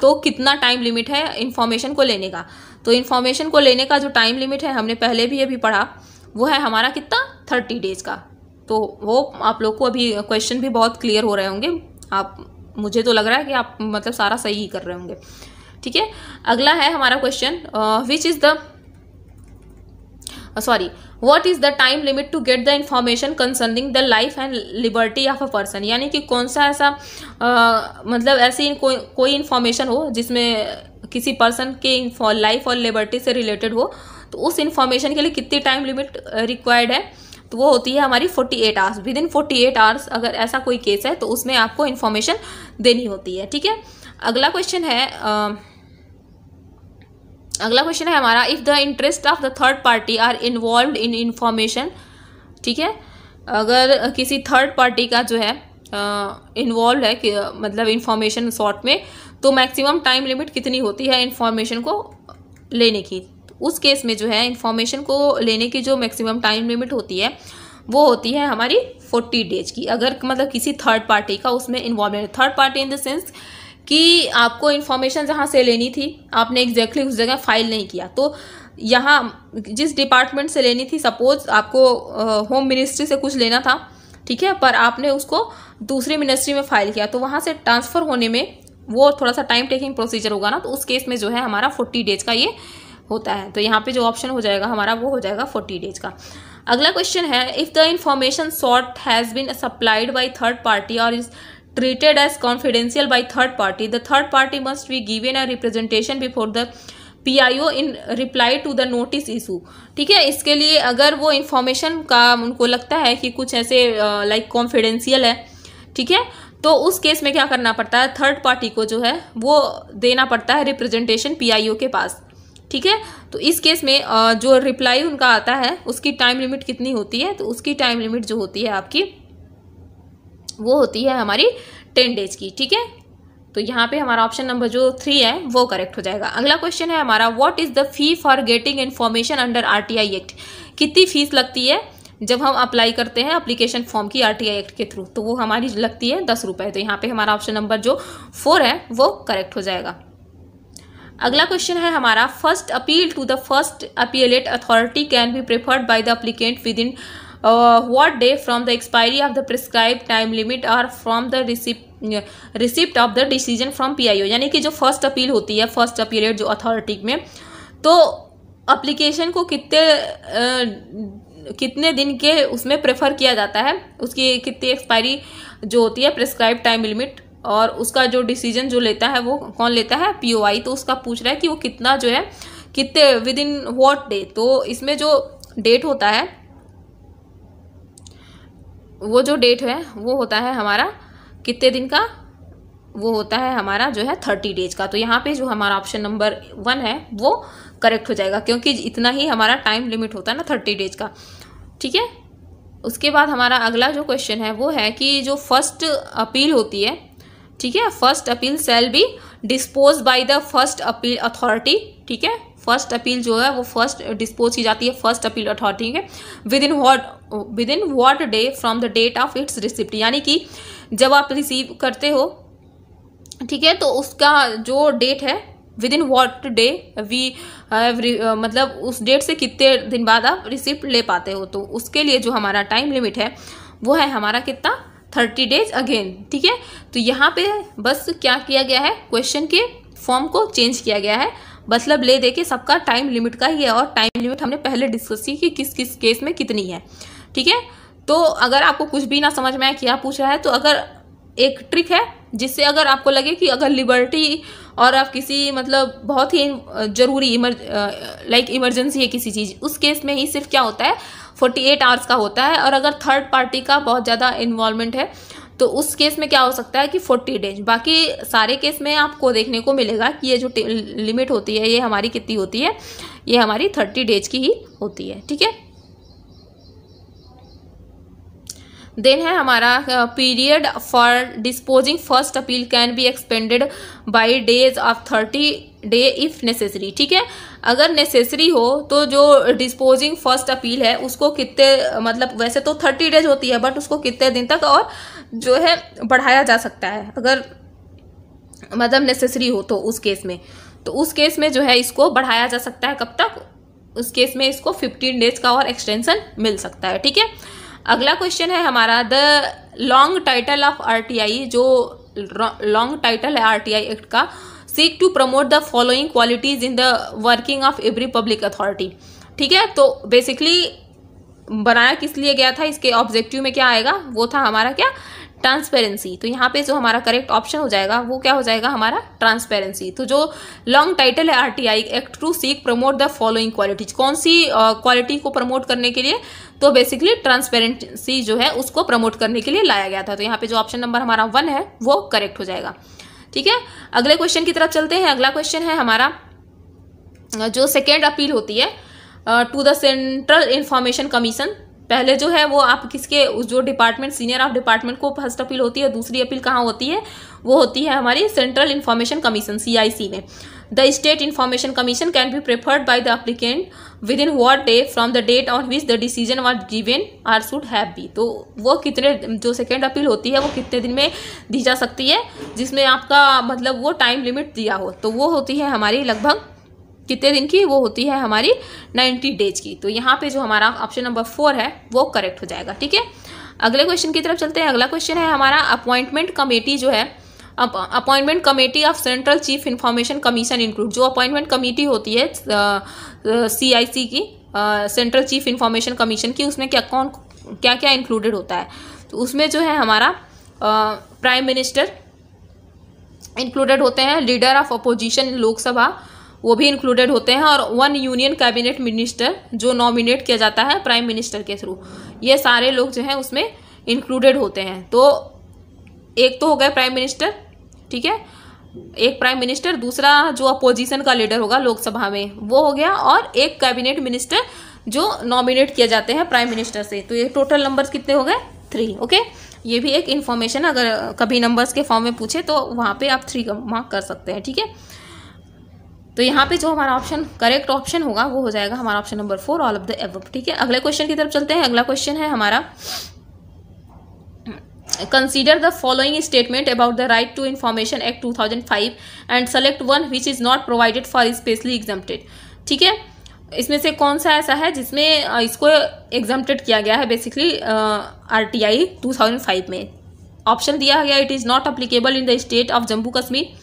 तो कितना टाइम लिमिट है इन्फॉर्मेशन को लेने का तो इन्फॉर्मेशन को लेने का जो टाइम लिमिट है हमने पहले भी अभी पढ़ा वो है हमारा कितना थर्टी डेज़ का तो वो आप लोग को अभी क्वेश्चन भी बहुत क्लियर हो रहे होंगे आप मुझे तो लग रहा है कि आप मतलब सारा सही ही कर रहे होंगे ठीक है अगला है हमारा question which is the sorry what is the time limit to get the information concerning the life and liberty of a person यानी कि कौन सा ऐसा आ, uh, मतलब ऐसी कोई कोई इन्फॉर्मेशन हो जिसमें किसी पर्सन के लाइफ और लिबर्टी से रिलेटेड हो तो उस इन्फॉर्मेशन के लिए कितनी टाइम लिमिट रिक्वायर्ड है तो वो होती है हमारी 48 eight hours within forty eight hours अगर ऐसा कोई केस है तो उसमें आपको इन्फॉर्मेशन देनी होती है ठीक है अगला क्वेश्चन है आ, uh, अगला क्वेश्चन है हमारा if the interest of the third party are involve in information ठीक है अगर किसी थर्ड पार्टी का जो है इन्वॉल्व है कि, मतलब इंफॉर्मेशन शॉर्ट में तो मैक्सिमम टाइम लिमिट कितनी होती है इंफॉर्मेशन को लेने की उस केस में जो है इन्फॉर्मेशन को लेने की जो मैक्सिमम टाइम लिमिट होती है वो होती है हमारी फोर्टी डेज की अगर मतलब किसी थर्ड पार्टी का उसमें involve third party in the sense कि आपको इन्फॉर्मेशन जहाँ से लेनी थी आपने एग्जैक्टली exactly उस जगह फाइल नहीं किया तो यहाँ जिस डिपार्टमेंट से लेनी थी सपोज आपको होम मिनिस्ट्री से कुछ लेना था ठीक है पर आपने उसको दूसरी मिनिस्ट्री में फाइल किया तो वहाँ से ट्रांसफ़र होने में वो थोड़ा सा टाइम टेकिंग प्रोसीजर होगा ना तो उस केस में जो है हमारा फोर्टी डेज का ये होता है तो यहाँ पे जो ऑप्शन हो जाएगा हमारा वो हो जाएगा फोर्टी डेज का अगला क्वेश्चन है if the information sort has been supplied by third party और is treated as confidential by third party the third party must be given a representation before the O in reply to the notice issue ठीक है इसके लिए अगर वो information का उनको लगता है कि कुछ ऐसे लाइक कॉन्फिडेंशियल है ठीक है तो उस केस में क्या करना पड़ता है थर्ड पार्टी को जो है वो देना पड़ता है रिप्रेजेंटेशन पीआईओ के पास ठीक है तो इस केस में जो रिप्लाई उनका आता है उसकी टाइम लिमिट कितनी होती है तो उसकी टाइम लिमिट जो होती है आपकी वो होती है हमारी टेन डेज की ठीक है तो यहाँ पे हमारा ऑप्शन नंबर जो थ्री है वो करेक्ट हो जाएगा अगला क्वेश्चन है हमारा what is the fee for getting information under RTI act कितनी फीस लगती है जब हम अप्लाई करते हैं अप्लीकेशन फॉर्म की आरटीआई एक्ट के थ्रू तो वो हमारी लगती है दस रुपए तो यहाँ पे हमारा ऑप्शन नंबर जो फोर है वो करेक्ट हो जाएगा अगला क्वेश्चन है हमारा first appeal to the first appellate authority can be preferred by the applicant within Uh, what day from the expiry of the prescribed time limit or from the receipt receipt of the decision from P I O यानी कि जो first appeal होती है first अपीरियड जो authority में तो application को कितने uh, कितने दिन के उसमें प्रेफर किया जाता है उसकी कितनी एक्सपायरी जो होती है प्रिस्क्राइब टाइम लिमिट और उसका जो डिसीजन जो लेता है वो कौन लेता है पी ओ आई तो उसका पूछ रहा है कि वो कितना जो है कितने विद इन वॉट डे तो इसमें जो डेट होता है वो जो डेट है वो होता है हमारा कितने दिन का वो होता है हमारा जो है थर्टी डेज का तो यहाँ पे जो हमारा ऑप्शन नंबर वन है वो करेक्ट हो जाएगा क्योंकि इतना ही हमारा टाइम लिमिट होता है ना थर्टी डेज का ठीक है उसके बाद हमारा अगला जो क्वेश्चन है वो है कि जो फर्स्ट अपील होती है ठीक है first appeal shall be dispose by the first appeal authority ठीक है फर्स्ट अपील जो है वो फर्स्ट डिस्पोज की जाती है फर्स्ट अपील अथॉरिटी के within what within what day from the date of its receipt यानी कि जब आप रिसीव करते हो ठीक है तो उसका जो डेट है within what day we मतलब उस डेट से कितने दिन बाद आप रिसिप्ट ले पाते हो तो उसके लिए जो हमारा टाइम लिमिट है वो है हमारा कितना थर्टी डेज अगेन ठीक है तो यहाँ पे बस क्या किया गया है क्वेश्चन के फॉर्म को चेंज किया गया है मतलब ले दे के सबका टाइम लिमिट का ही है और टाइम लिमिट हमने पहले डिस्कस की कि किस किस केस में कितनी है ठीक है तो अगर आपको कुछ भी ना समझ में आए क्या पूछ रहा है तो अगर एक ट्रिक है जिससे अगर आपको लगे कि अगर लिबर्टी और आप किसी मतलब बहुत ही ज़रूरी इमर लाइक इमरजेंसी है किसी चीज़ उस केस में ही सिर्फ क्या होता है 48 आवर्स का होता है और अगर थर्ड पार्टी का बहुत ज़्यादा इन्वॉल्वमेंट है तो उस केस में क्या हो सकता है कि फोर्टी डेज बाकी सारे केस में आपको देखने को मिलेगा कि ये जो लिमिट होती है ये हमारी कितनी होती है ये हमारी थर्टी डेज की ही होती है ठीक है देन है हमारा period for disposing first appeal can be expended by days of thirty day if necessary ठीक है अगर नेसेसरी हो तो जो डिस्पोजिंग फर्स्ट अपील है उसको कितने मतलब वैसे तो थर्टी डेज होती है बट उसको कितने दिन तक और जो है बढ़ाया जा सकता है अगर मतलब नेसेसरी हो तो उस केस में तो उस केस में जो है इसको बढ़ाया जा सकता है कब तक उस केस में इसको फिफ्टीन डेज का और एक्सटेंशन मिल सकता है ठीक है अगला क्वेश्चन है हमारा the long title of RTI जो लॉन्ग टाइटल है आरटीआई एक्ट का seek to promote the following qualities in the working of every public authority ठीक है तो बेसिकली बनाया किस लिए गया था इसके ऑब्जेक्टिव में क्या आएगा वो था हमारा क्या ट्रांसपेरेंसी तो यहाँ पे जो हमारा करेक्ट ऑप्शन हो जाएगा वो क्या हो जाएगा हमारा ट्रांसपेरेंसी तो जो लॉन्ग टाइटल है RTI act to seek promote the following qualities कौन सी क्वालिटी uh, को प्रमोट करने के लिए तो बेसिकली ट्रांसपेरेंसी जो है उसको प्रमोट करने के लिए लाया गया था तो यहाँ पे जो ऑप्शन नंबर हमारा वन है वो करेक्ट हो जाएगा ठीक है अगले क्वेश्चन की तरफ चलते हैं अगला क्वेश्चन है हमारा जो सेकेंड अपील होती है to the central information commission पहले जो है वो आप किसके जो डिपार्टमेंट सीनियर ऑफ डिपार्टमेंट को फर्स्ट अपील होती है दूसरी अपील कहाँ होती है वो होती है हमारी सेंट्रल इन्फॉर्मेशन कमीशन सी में the state information commission can be preferred by the applicant within what day from the date on which the decision what given are should have be तो वो कितने जो सेकेंड अपील होती है वो कितने दिन में दी जा सकती है जिसमें आपका मतलब वो टाइम लिमिट दिया हो तो वो होती है हमारी लगभग कितने दिन की वो होती है हमारी नाइन्टी डेज की तो यहाँ पे जो हमारा ऑप्शन नंबर फोर है वो करेक्ट हो जाएगा ठीक है अगले क्वेश्चन की तरफ चलते हैं अगला क्वेश्चन है हमारा अपॉइंटमेंट कमेटी जो है appointment committee of central chief information commission include जो अपॉइंटमेंट कमेटी होती है सी आई सी की सेंट्रल चीफ इंफॉर्मेशन कमीशन की उसमें क्या कौन क्या क्या इंक्लूडेड होता है तो उसमें जो है हमारा प्राइम मिनिस्टर इंक्लूडेड होते हैं लीडर ऑफ अपोजिशन लोकसभा वो भी इंक्लूडेड होते हैं और वन यूनियन कैबिनेट मिनिस्टर जो नॉमिनेट किया जाता है प्राइम मिनिस्टर के थ्रू ये सारे लोग जो हैं उसमें इंक्लूडेड होते हैं तो एक तो हो गए प्राइम मिनिस्टर ठीक है एक प्राइम मिनिस्टर दूसरा जो अपोजिशन का लीडर होगा लोकसभा में वो हो गया और एक कैबिनेट मिनिस्टर जो नॉमिनेट किया जाते हैं प्राइम मिनिस्टर से तो ये टोटल नंबर्स कितने हो गए थ्री ओके ये भी एक इन्फॉर्मेशन अगर कभी नंबर्स के फॉर्म में पूछे तो वहाँ पे आप थ्री मार्क कर सकते हैं ठीक है थीके? तो यहाँ पे जो हमारा ऑप्शन करेक्ट ऑप्शन होगा वो हो जाएगा हमारा option number four all of the above ठीक है अगले क्वेश्चन की तरफ चलते हैं अगला क्वेश्चन है हमारा consider the following statement about the right to information act two thousand five and select one which is not provided for specially exempted ठीक है इसमें से कौन सा ऐसा है जिसमें इसको एग्जाम्प्टेड किया गया है basically R T I two thousand five में ऑप्शन दिया गया it is not applicable in the state of Jammu Kashmir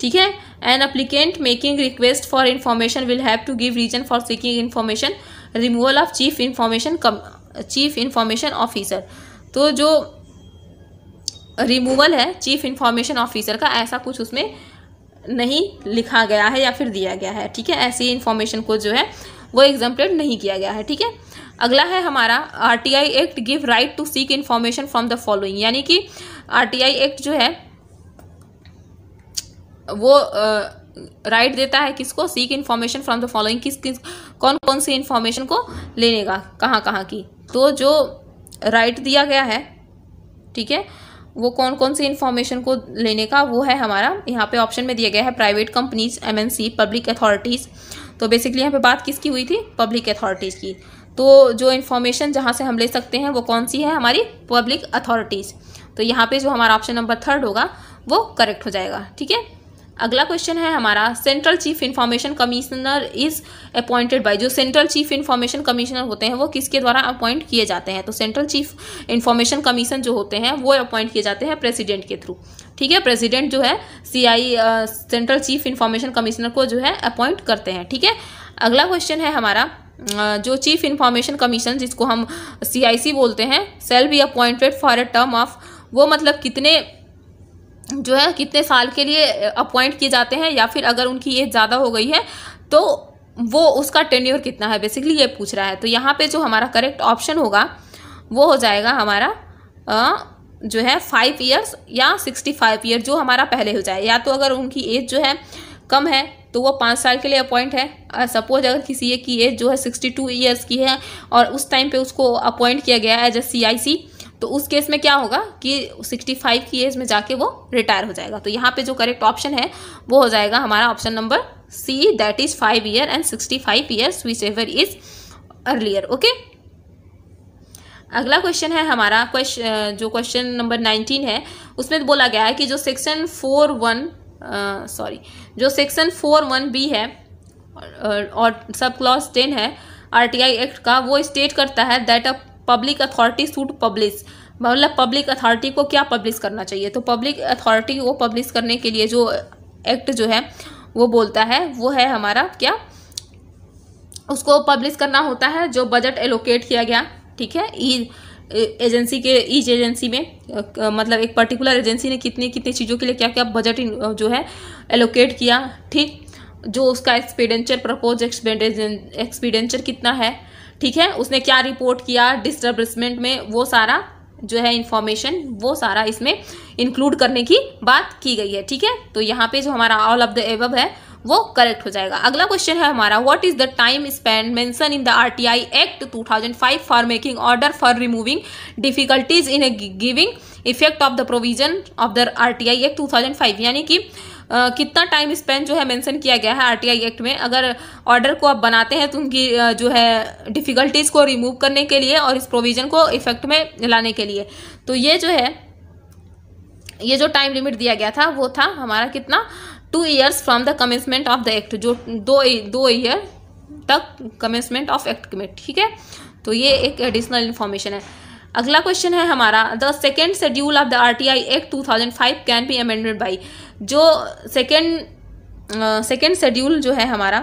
ठीक है an applicant making request for information will have to give reason for seeking information removal of chief information chief information officer तो जो removal है chief information officer का ऐसा कुछ उसमें नहीं लिखा गया है या फिर दिया गया है ठीक है ऐसी इन्फॉर्मेशन को जो है वो एग्जाम्पलेट नहीं किया गया है ठीक है अगला है हमारा RTI act give right to seek information from the following यानी कि आरटीआई एक्ट जो है वो राइट देता है किसको seek information from the following किस किस कौन कौन सी इन्फॉर्मेशन को लेने का कहाँ कहाँ की तो जो राइट दिया गया है ठीक है वो कौन कौन सी इन्फॉर्मेशन को लेने का वो है हमारा यहाँ पे ऑप्शन में दिया गया है private companies MNC public authorities तो बेसिकली यहाँ पे बात किसकी हुई थी पब्लिक अथॉरिटीज़ की तो जो इन्फॉर्मेशन जहाँ से हम ले सकते हैं वो कौन सी है हमारी पब्लिक अथॉरिटीज़ तो यहाँ पे जो हमारा ऑप्शन नंबर थर्ड होगा वो करेक्ट हो जाएगा ठीक है अगला क्वेश्चन है हमारा central chief information commissioner is appointed by जो सेंट्रल चीफ इन्फॉर्मेशन कमिश्नर होते हैं वो किसके द्वारा अपॉइंट किए जाते हैं तो सेंट्रल चीफ इन्फॉर्मेशन कमीशन जो होते हैं वो अपॉइंट किए जाते हैं प्रेसिडेंट के थ्रू ठीक है प्रेसिडेंट जो है CI central chief information commissioner को जो है अपॉइंट करते हैं ठीक है अगला क्वेश्चन है हमारा जो चीफ इन्फॉर्मेशन कमीशन जिसको हम सी बोलते हैं shall be appointed for a term of वो मतलब कितने जो है कितने साल के लिए अपॉइंट किए जाते हैं या फिर अगर उनकी एज ज़्यादा हो गई है तो वो उसका टेन्योर कितना है बेसिकली ये पूछ रहा है तो यहाँ पे जो हमारा करेक्ट ऑप्शन होगा वो हो जाएगा हमारा आ, जो है फाइव ईयर्स या सिक्सटी फाइव ईयर जो हमारा पहले हो जाए या तो अगर उनकी एज जो है कम है तो वो पाँच साल के लिए अपॉइंट है सपोज अगर किसी की एज जो है सिक्सटी टू ईयर्स की है और उस टाइम पर उसको अपॉइंट किया गया है एज ए सी आई सी तो उस केस में क्या होगा कि 65 की एज में जाके वो रिटायर हो जाएगा तो यहाँ पे जो करेक्ट ऑप्शन है वो हो जाएगा हमारा option number C that is five year and sixty five years whichever is earlier okay अगला क्वेश्चन है हमारा क्वेश्चन जो क्वेश्चन नंबर नाइनटीन है उसमें बोला गया है कि जो सेक्शन फोर वन सॉरी जो सेक्शन फोर वन बी है और, और सब क्लॉज टेन है आरटीआई एक्ट का वो स्टेट करता है that a public authority should publish मतलब पब्लिक अथॉरिटी को क्या पब्लिश करना चाहिए तो पब्लिक अथॉरिटी को पब्लिश करने के लिए जो एक्ट जो है वो बोलता है वो है हमारा क्या उसको पब्लिश करना होता है जो बजट एलोकेट किया गया ठीक है ई e, एजेंसी e, के ईच एजेंसी में मतलब एक पर्टिकुलर एजेंसी ने कितनी कितनी चीज़ों के लिए क्या क्या बजट जो है एलोकेट किया ठीक जो उसका एक्सपेंडिचर प्रपोज एक्सपेंडिचर कितना है ठीक है उसने क्या रिपोर्ट किया डिस्टर्बमेंट में वो सारा जो है इन्फॉर्मेशन वो सारा इसमें इंक्लूड करने की बात की गई है ठीक है तो यहाँ पे जो हमारा ऑल ऑफ द एवब है वो करेक्ट हो जाएगा अगला क्वेश्चन है हमारा what is the time spend mention in the RTI act 2005 for making order for removing difficulties in giving effect of the provision of the RTI act 2005 यानी कि कितना टाइम स्पेंड जो है मेंशन किया गया है आरटीआई एक्ट में अगर ऑर्डर को आप बनाते हैं तो उनकी जो है डिफ़िकल्टीज़ को रिमूव करने के लिए और इस प्रोविज़न को इफ़ेक्ट में लाने के लिए तो ये जो है ये जो टाइम लिमिट दिया गया था वो था हमारा कितना two years from the commencement of the act जो दो दो ईयर तक कमेंसमेंट ऑफ एक्ट में ठीक है तो ये एक एडिशनल इन्फॉर्मेशन है अगला क्वेश्चन है हमारा the second schedule of the R T I act two thousand five can be amended by जो सेकेंड सेकेंड शेड्यूल जो है हमारा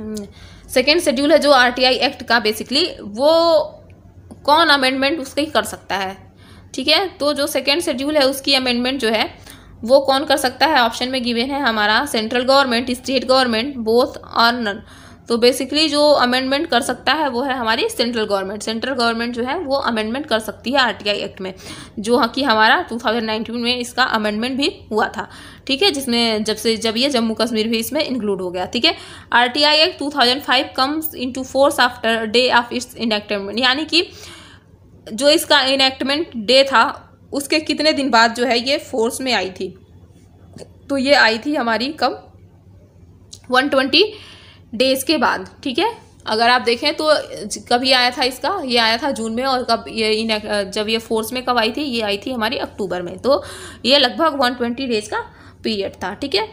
सेकेंड हम्म, शेड्यूल है जो आर टी आई एक्ट का बेसिकली वो कौन अमेंडमेंट ही कर सकता है ठीक है तो जो सेकेंड शेड्यूल है उसकी अमेंडमेंट जो है वो कौन कर सकता है ऑप्शन में गिवेन है हमारा central government state government both और तो बेसिकली जो अमेंडमेंट कर सकता है वो है हमारी सेंट्रल गवर्नमेंट सेंट्रल गवर्नमेंट जो है वो अमेंडमेंट कर सकती है आरटीआई एक्ट में जो हाँ कि हमारा 2019 में इसका अमेंडमेंट भी हुआ था ठीक है जिसमें जब से जब ये जम्मू कश्मीर भी इसमें इंक्लूड हो गया ठीक है RTI act 2005 comes to force after day of its enactment यानी कि जो इसका इनेक्टमेंट डे था उसके कितने दिन बाद जो है ये फोर्स में आई थी तो ये आई थी हमारी कब वन ट्वेंटी डेज के बाद ठीक है अगर आप देखें तो कभी आया था इसका ये आया था जून में और कब ये इन जब ये फोर्स में कब आई थी ये आई थी हमारी अक्टूबर में तो ये लगभग वन ट्वेंटी डेज का पीरियड था ठीक है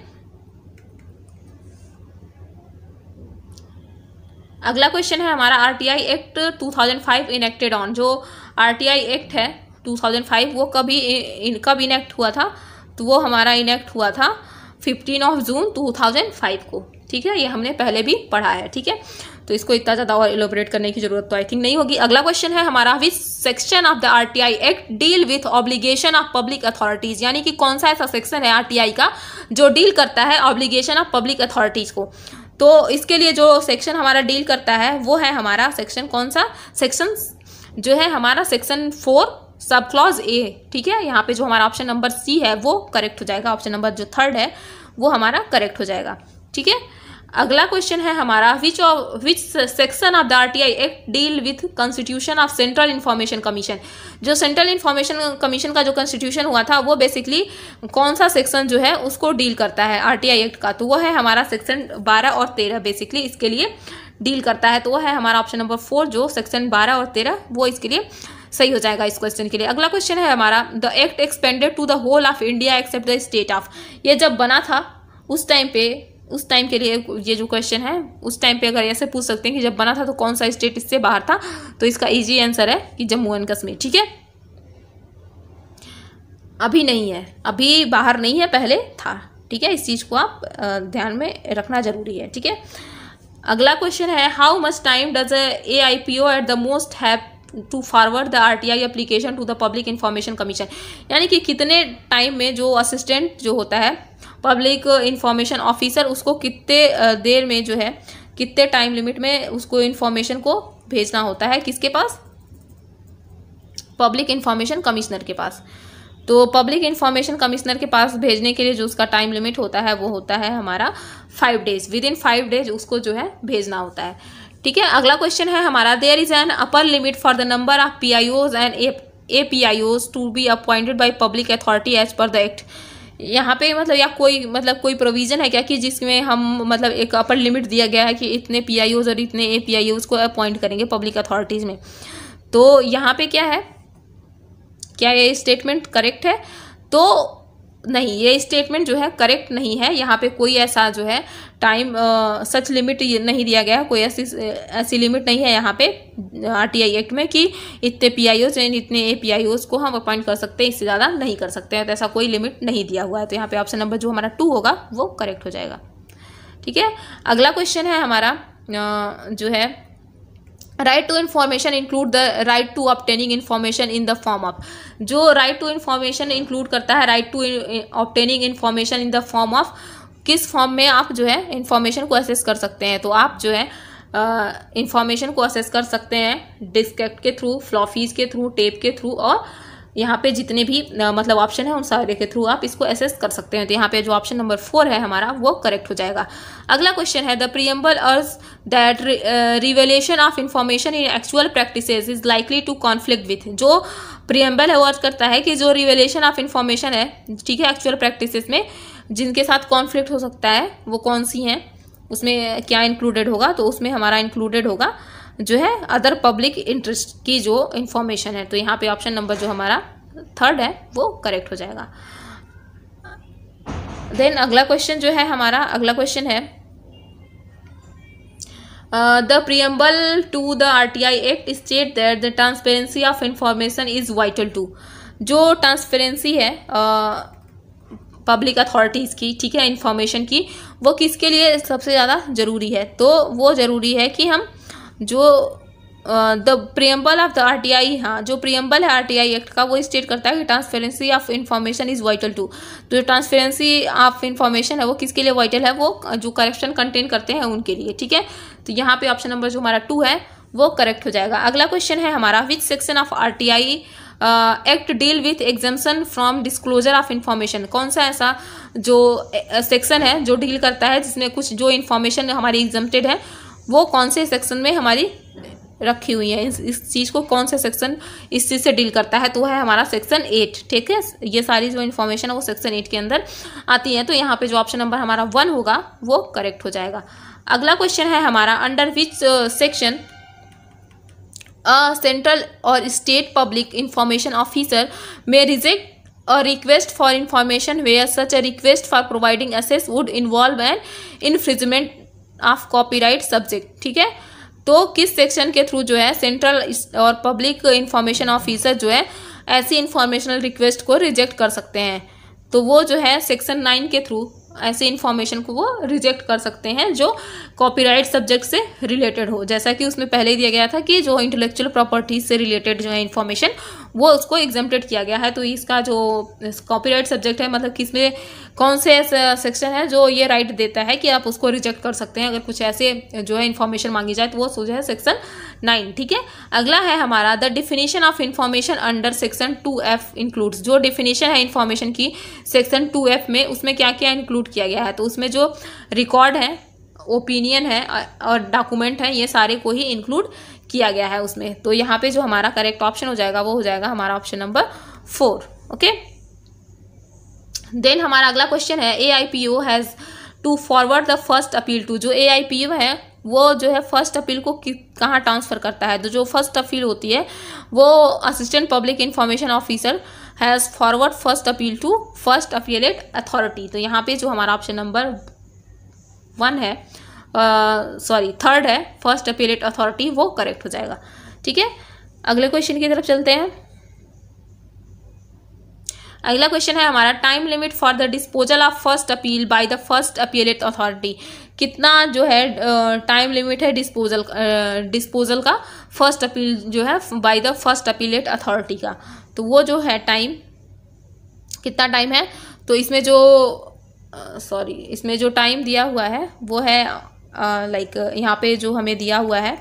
अगला क्वेश्चन है हमारा आरटीआई एक्ट 2005 इनेक्टेड ऑन जो आरटीआई एक्ट है 2005 वो कभी इन, कब इनेक्ट हुआ था तो वो हमारा इनेक्ट हुआ था फिफ्टीन ऑफ जून फाइव को ठीक है ये हमने पहले भी पढ़ा है ठीक है तो इसको इतना ज़्यादा और एलोबरेट करने की जरूरत तो आई थिंक नहीं होगी अगला क्वेश्चन है हमारा which section of the RTI act deal with obligation of public authorities यानी कि कौन सा ऐसा सेक्शन है आरटीआई का जो डील करता है ऑब्लिगेशन ऑफ पब्लिक अथॉरिटीज को तो इसके लिए जो सेक्शन हमारा डील करता है वो है हमारा सेक्शन कौन सा सेक्शन जो है हमारा section four sub clause A ठीक है यहाँ पे जो हमारा ऑप्शन नंबर सी है वो करेक्ट हो जाएगा ऑप्शन नंबर जो थर्ड है वो हमारा करेक्ट हो जाएगा ठीक है अगला क्वेश्चन है हमारा which of which section of the RTI act deal with constitution of central information commission जो सेंट्रल इन्फॉर्मेशन कमीशन का जो कॉन्स्टिट्यूशन हुआ था वो बेसिकली कौन सा सेक्शन जो है उसको डील करता है आरटीआई एक्ट का तो वो है हमारा सेक्शन बारह और तेरह बेसिकली इसके लिए डील करता है तो वो है हमारा ऑप्शन नंबर फोर जो सेक्शन बारह और तेरह वो इसके लिए सही हो जाएगा इस क्वेश्चन के लिए अगला क्वेश्चन है हमारा the act expanded to the whole of India except the state of ये जब बना था उस टाइम पे उस टाइम के लिए ये जो क्वेश्चन है उस टाइम पे अगर ऐसे पूछ सकते हैं कि जब बना था तो कौन सा स्टेट इससे बाहर था तो इसका इजी आंसर है कि जम्मू एंड कश्मीर ठीक है अभी नहीं है अभी बाहर नहीं है पहले था ठीक है इस चीज़ को आप ध्यान में रखना जरूरी है ठीक है अगला क्वेश्चन है how much time does A I P O at the most have to forward the R T I application to the public information commission यानी कि कितने टाइम में जो असिस्टेंट जो होता है पब्लिक इंफॉर्मेशन ऑफिसर उसको कितने देर में जो है कितने टाइम लिमिट में उसको इन्फॉर्मेशन को भेजना होता है किसके पास पब्लिक इन्फॉर्मेशन कमिश्नर के पास तो पब्लिक इन्फॉर्मेशन कमिश्नर के पास भेजने के लिए जो उसका टाइम लिमिट होता है वो होता है हमारा five days within five days उसको जो है भेजना होता है ठीक है अगला क्वेश्चन है हमारा there is an upper limit for the number of P I Os and A P I Os to be appointed by public authority as per the act यहाँ पे मतलब या कोई मतलब कोई प्रोविज़न है क्या कि जिसमें हम मतलब एक अपर लिमिट दिया गया है कि इतने पी और इतने ए पी को अपॉइंट करेंगे पब्लिक अथॉरिटीज़ में तो यहाँ पे क्या है क्या ये स्टेटमेंट करेक्ट है तो नहीं ये स्टेटमेंट जो है करेक्ट नहीं है यहाँ पे कोई ऐसा जो है टाइम सच लिमिट नहीं दिया गया है कोई ऐसी ऐसी लिमिट नहीं है यहाँ पे आरटीआई एक्ट में कि इतने पी आई ओज इतने ए पी आई ओज को हम अपॉइंट कर सकते हैं इससे ज़्यादा नहीं कर सकते हैं तो ऐसा कोई लिमिट नहीं दिया हुआ है तो यहाँ पे ऑप्शन नंबर जो हमारा टू होगा वो करेक्ट हो जाएगा ठीक है अगला क्वेश्चन है हमारा जो है right to information include the right to obtaining information in the form of जो राइट टू इन्फॉर्मेशन इंक्लूड करता है right to obtaining information in the form of किस फॉर्म में आप जो है इन्फॉर्मेशन को असेस कर सकते हैं तो आप जो है इन्फॉर्मेशन uh, को असेस कर सकते हैं डिस्क के थ्रू फ्लॉफीज के थ्रू टेप के थ्रू और यहाँ पे जितने भी मतलब ऑप्शन है उन सारे के थ्रू आप इसको एसेस कर सकते हैं तो यहाँ पे जो ऑप्शन नंबर फोर है हमारा वो करेक्ट हो जाएगा अगला क्वेश्चन है the preamble urges that revelation of information in actual practice is likely to conflict with जो प्रियम्बल है वो अर्ज करता है कि जो रिवेलेशन ऑफ इन्फॉर्मेशन है ठीक है एक्चुअल प्रैक्टिस में जिनके साथ कॉन्फ्लिक्ट हो सकता है वो कौन सी हैं उसमें क्या इंक्लूडेड होगा तो उसमें हमारा इंक्लूडेड होगा जो है अदर पब्लिक इंटरेस्ट की जो इन्फॉर्मेशन है तो यहाँ पे ऑप्शन नंबर जो हमारा थर्ड है वो करेक्ट हो जाएगा देन अगला क्वेश्चन जो है हमारा अगला क्वेश्चन है the preamble to the R T I act state that the transparency of information is vital to जो ट्रांसपेरेंसी है पब्लिक अथॉरिटीज़ की ठीक है इंफॉर्मेशन की वो किसके लिए सबसे ज़्यादा ज़रूरी है तो वो ज़रूरी है कि हम जो the preamble of the R T I हाँ जो प्रियम्बल है आर टी आई एक्ट का वो स्टेट करता है कि transparency of information is vital to तो ट्रांसपेरेंसी ऑफ इन्फॉर्मेशन है वो किसके लिए वाइटल है वो जो करप्शन कंटेन करते हैं उनके लिए ठीक है तो यहाँ पे ऑप्शन नंबर जो हमारा टू है वो करेक्ट हो जाएगा अगला क्वेश्चन है हमारा which section of R T I act deal with exemption from disclosure of information कौन सा ऐसा जो सेक्शन है जो डील करता है जिसमें कुछ जो इन्फॉर्मेशन हमारी एग्जामेड है वो कौन से सेक्शन में हमारी रखी हुई है इस, इस चीज़ को कौन सा से सेक्शन इस चीज़ से डील करता है तो है हमारा सेक्शन एट ठीक है ये सारी जो इन्फॉर्मेशन है वो सेक्शन एट के अंदर आती है तो यहाँ पे जो ऑप्शन नंबर हमारा वन होगा वो करेक्ट हो जाएगा अगला क्वेश्चन है हमारा under which section a central और state public information officer may reject a request for information where such a request for providing access would involve an infringement of copyright subject ठीक है तो किस सेक्शन के through जो है central और public information officer जो है ऐसी इंफॉर्मेशनल रिक्वेस्ट को रिजेक्ट कर सकते हैं तो वो जो है सेक्शन नाइन के थ्रू ऐसे इन्फॉर्मेशन को वो रिजेक्ट कर सकते हैं जो कॉपीराइट सब्जेक्ट से रिलेटेड हो जैसा कि उसमें पहले ही दिया गया था कि जो इंटेलेक्चुअल प्रॉपर्टीज से रिलेटेड जो है इन्फॉर्मेशन वो उसको एग्जाम्प्टेड किया गया है तो इसका जो कॉपीराइट सब्जेक्ट है मतलब किसमें कौन से सेक्शन है जो ये राइट देता है कि आप उसको रिजेक्ट कर सकते हैं अगर कुछ ऐसे जो है इन्फॉर्मेशन मांगी जाए तो वो सोचा है सेक्शन नाइन ठीक है अगला है हमारा the definition of information under section two F includes जो डिफिनेशन है इन्फॉर्मेशन की सेक्शन टू एफ में उसमें क्या क्या इंक्लूड किया गया है तो उसमें जो रिकॉर्ड है ओपिनियन है और डॉक्यूमेंट है ये सारे को ही इंक्लूड किया गया है उसमें तो यहाँ पे जो हमारा करेक्ट ऑप्शन हो जाएगा वो हो जाएगा हमारा option number four okay then हमारा अगला क्वेश्चन है A I P O has to forward the first appeal to जो ए आई पी ओ है वो जो है फर्स्ट अपील को कहाँ ट्रांसफ़र करता है तो जो फर्स्ट अपील होती है वो assistant public information officer has forward first appeal to first appellate authority तो यहाँ पे जो हमारा ऑप्शन नंबर वन है सॉरी थर्ड है फर्स्ट अपीलेट अथॉरिटी वो करेक्ट हो जाएगा ठीक है अगले क्वेश्चन की तरफ चलते हैं अगला क्वेश्चन है हमारा time limit for the disposal of first appeal by the first appellate authority कितना जो है टाइम लिमिट है डिस्पोजल डिस्पोजल का फर्स्ट अपील जो है by the first appellate authority का तो वो जो है टाइम कितना टाइम है तो इसमें जो सॉरी इसमें जो टाइम दिया हुआ है वो है लाइक uh, यहाँ पे जो हमें दिया हुआ है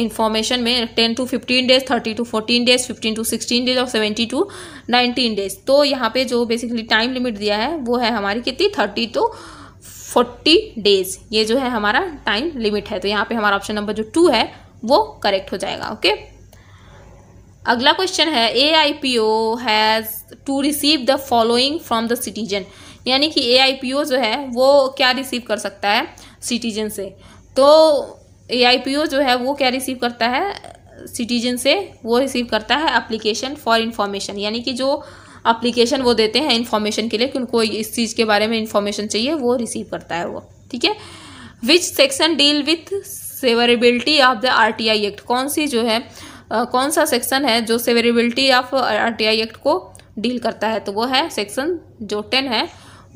इन्फॉर्मेशन में ten to fifteen days thirty to fourteen days fifteen to sixteen days और सेवेंटी टू नाइनटीन डेज तो यहाँ पे जो बेसिकली टाइम लिमिट दिया है वो है हमारी कितनी थर्टी टू फोर्टी डेज ये जो है हमारा टाइम लिमिट है तो यहाँ पे हमारा ऑप्शन नंबर जो टू है वो करेक्ट हो जाएगा ओके okay? अगला क्वेश्चन है A I P O has to receive the following from the citizen यानी कि ए आई पी ओ जो है वो क्या रिसीव कर सकता है सिटीजन से तो ए जो है वो क्या रिसीव करता है सिटीजन से वो रिसीव करता है अप्लीकेशन फॉर इन्फॉर्मेशन यानी कि जो अप्लीकेशन वो देते हैं इन्फॉर्मेशन के लिए कि उनको इस चीज़ के बारे में इन्फॉर्मेशन चाहिए वो रिसीव करता है वो ठीक है which section deal with severability of the R T I act कौन सी जो है आ, कौन सा सेक्शन है जो severability of R T I act को डील करता है तो वो है सेक्शन जो टेन है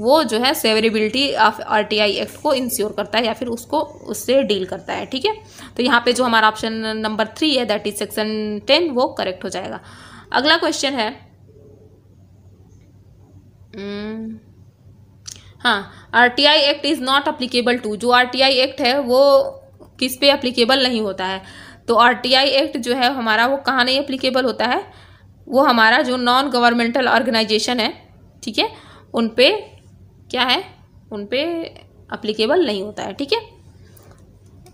वो जो है सेवरेबिलिटी ऑफ आर एक्ट को इंश्योर करता है या फिर उसको उससे डील करता है ठीक है तो यहाँ पे जो हमारा ऑप्शन नंबर थ्री है दैट इज सेक्शन टेन वो करेक्ट हो जाएगा अगला क्वेश्चन है हम्म, हाँ R T I act is not applicable to जो आर टी आई एक्ट है वो किस पे अप्लीकेबल नहीं होता है तो आर टी आई एक्ट जो है हमारा वो कहाँ नहीं अप्लीकेबल होता है वो हमारा जो नॉन गवर्नमेंटल ऑर्गेनाइजेशन है ठीक है उन पे क्या है उन पर अप्लीकेबल नहीं होता है ठीक है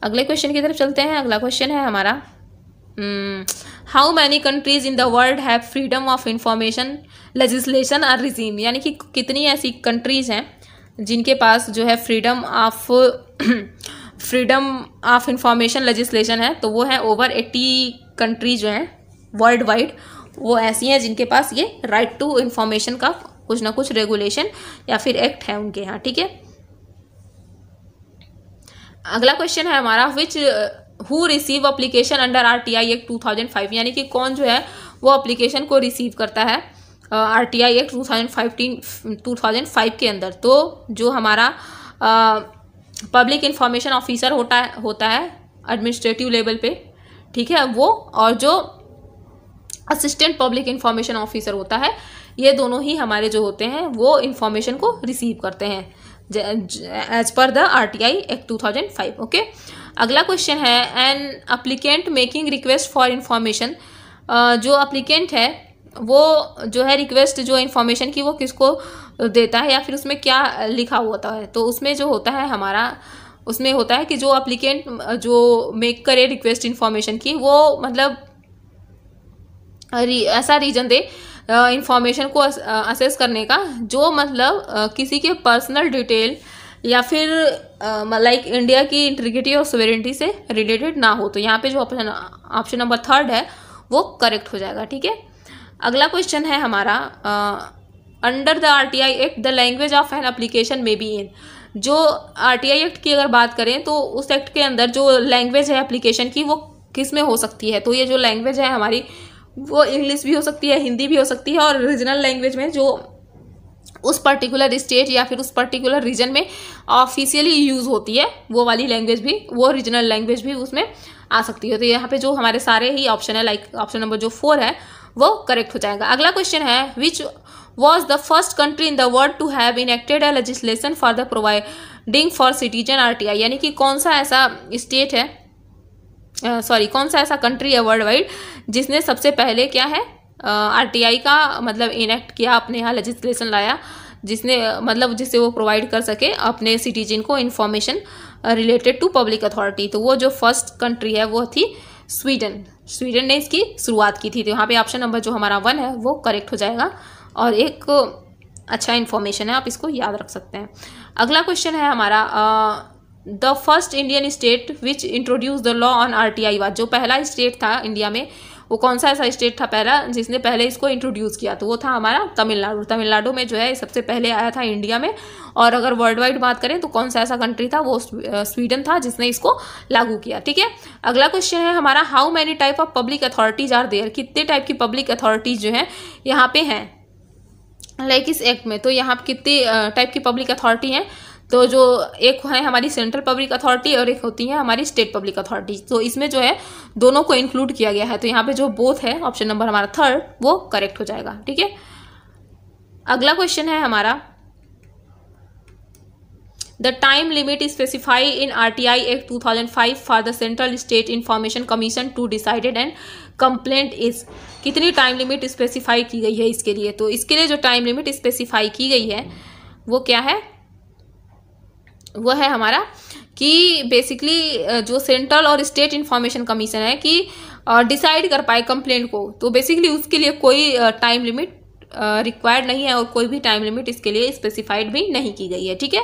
अगले क्वेश्चन की तरफ चलते हैं अगला क्वेश्चन है हमारा how many countries in the world have freedom of information legislation और रिजीम यानी कि कितनी ऐसी कंट्रीज़ हैं जिनके पास जो है freedom of freedom of information legislation है तो वो है ओवर एट्टी कंट्री जो हैं वर्ल्ड वाइड वो ऐसी हैं जिनके पास ये राइट टू इन्फॉर्मेशन का कुछ ना कुछ रेगुलेशन या फिर एक्ट है उनके यहाँ ठीक है अगला क्वेश्चन है हमारा which who receive application under R T I act two thousand five यानी कि कौन जो है वो अप्लीकेशन को रिसीव करता है R T I act two thousand fifteen two thousand five के अंदर तो जो हमारा पब्लिक इंफॉर्मेशन ऑफिसर होता है होता है एडमिनिस्ट्रेटिव लेवल पे ठीक है वो और जो असिस्टेंट पब्लिक इंफॉर्मेशन ऑफिसर होता है ये दोनों ही हमारे जो होते हैं वो इन्फॉर्मेशन को रिसीव करते हैं as per the R T I act two thousand five okay अगला क्वेश्चन है an applicant making request for information जो अप्लीकेंट है वो जो है रिक्वेस्ट जो इन्फॉर्मेशन की वो किसको देता है या फिर उसमें क्या लिखा होता है तो उसमें जो होता है हमारा उसमें होता है कि जो अप्लीकेंट जो मेक करे रिक्वेस्ट इन्फॉर्मेशन की वो मतलब री, ऐसा रीजन दे इंफॉर्मेशन को असेस करने का जो मतलब किसी के पर्सनल डिटेल या फिर लाइक इंडिया की इंटीग्रिटी और सवेरिटी से रिलेटेड ना हो तो यहाँ पे जो ऑप्शन ऑप्शन नंबर थर्ड है वो करेक्ट हो जाएगा ठीक है अगला क्वेश्चन है हमारा under the R T I act the language of an application may be in जो आर टी आई एक्ट की अगर बात करें तो उस एक्ट के अंदर जो लैंग्वेज है एप्लीकेशन की वो किस में हो सकती है तो ये जो लैंग्वेज है हमारी वो इंग्लिश भी हो सकती है हिंदी भी हो सकती है और रीजनल लैंग्वेज में जो उस पर्टिकुलर स्टेट या फिर उस पर्टिकुलर रीजन में ऑफिशियली यूज़ होती है वो वाली लैंग्वेज भी वो रीजनल लैंग्वेज भी उसमें आ सकती है तो यहाँ पे जो हमारे सारे ही ऑप्शन है लाइक ऑप्शन नंबर जो फोर है वो करेक्ट हो जाएगा अगला क्वेश्चन है which was the first country in the world to have enacted a legislation for the providing for citizen R यानी कि कौन सा ऐसा स्टेट है सॉरी कौन सा ऐसा कंट्री है वर्ल्ड वाइड जिसने सबसे पहले क्या है आरटीआई uh, का मतलब इनेक्ट किया अपने यहाँ लेजिस्लेशन लाया जिसने मतलब जिससे वो प्रोवाइड कर सके अपने सिटीजन को information related to public authority तो वो जो फर्स्ट कंट्री है वो थी स्वीडन स्वीडन ने इसकी शुरुआत की थी तो यहाँ पे ऑप्शन नंबर जो हमारा वन है वो करेक्ट हो जाएगा और एक अच्छा इन्फॉर्मेशन है आप इसको याद रख सकते हैं अगला क्वेश्चन है हमारा uh, the first Indian state which introduce the law on R I was जो पहला स्टेट था इंडिया में वो कौन सा ऐसा स्टेट था पहला जिसने पहले इसको इंट्रोड्यूस किया तो वो था हमारा तमिलनाडु तमिलनाडु में जो है सबसे पहले आया था इंडिया में और अगर वर्ल्ड वाइड बात करें तो कौन सा ऐसा कंट्री था वो स्वीडन था जिसने इसको लागू किया ठीक है अगला क्वेश्चन है हमारा how many type of public authorities are there कितने टाइप की पब्लिक अथॉरिटीज जो है यहाँ पे हैं लाइक इस एक्ट में तो यहाँ कितने टाइप की पब्लिक अथॉरिटी हैं तो जो एक है हमारी सेंट्रल पब्लिक अथॉरिटी और एक होती है हमारी स्टेट पब्लिक अथॉरिटी तो इसमें जो है दोनों को इंक्लूड किया गया है तो यहाँ पे जो बोथ है ऑप्शन नंबर हमारा थर्ड वो करेक्ट हो जाएगा ठीक है अगला क्वेश्चन है हमारा the time limit specify in R T I act two thousand five for the central state information commission to decided and complaint is कितनी टाइम लिमिट स्पेसिफाई की गई है इसके लिए तो इसके लिए जो टाइम लिमिट स्पेसिफाई की गई है वो क्या है वो है हमारा कि बेसिकली जो सेंट्रल और स्टेट इन्फॉर्मेशन कमीशन है कि डिसाइड कर पाए कंप्लेंट को तो बेसिकली उसके लिए कोई टाइम लिमिट रिक्वायर्ड नहीं है और कोई भी टाइम लिमिट इसके लिए स्पेसिफाइड भी नहीं की गई है ठीक है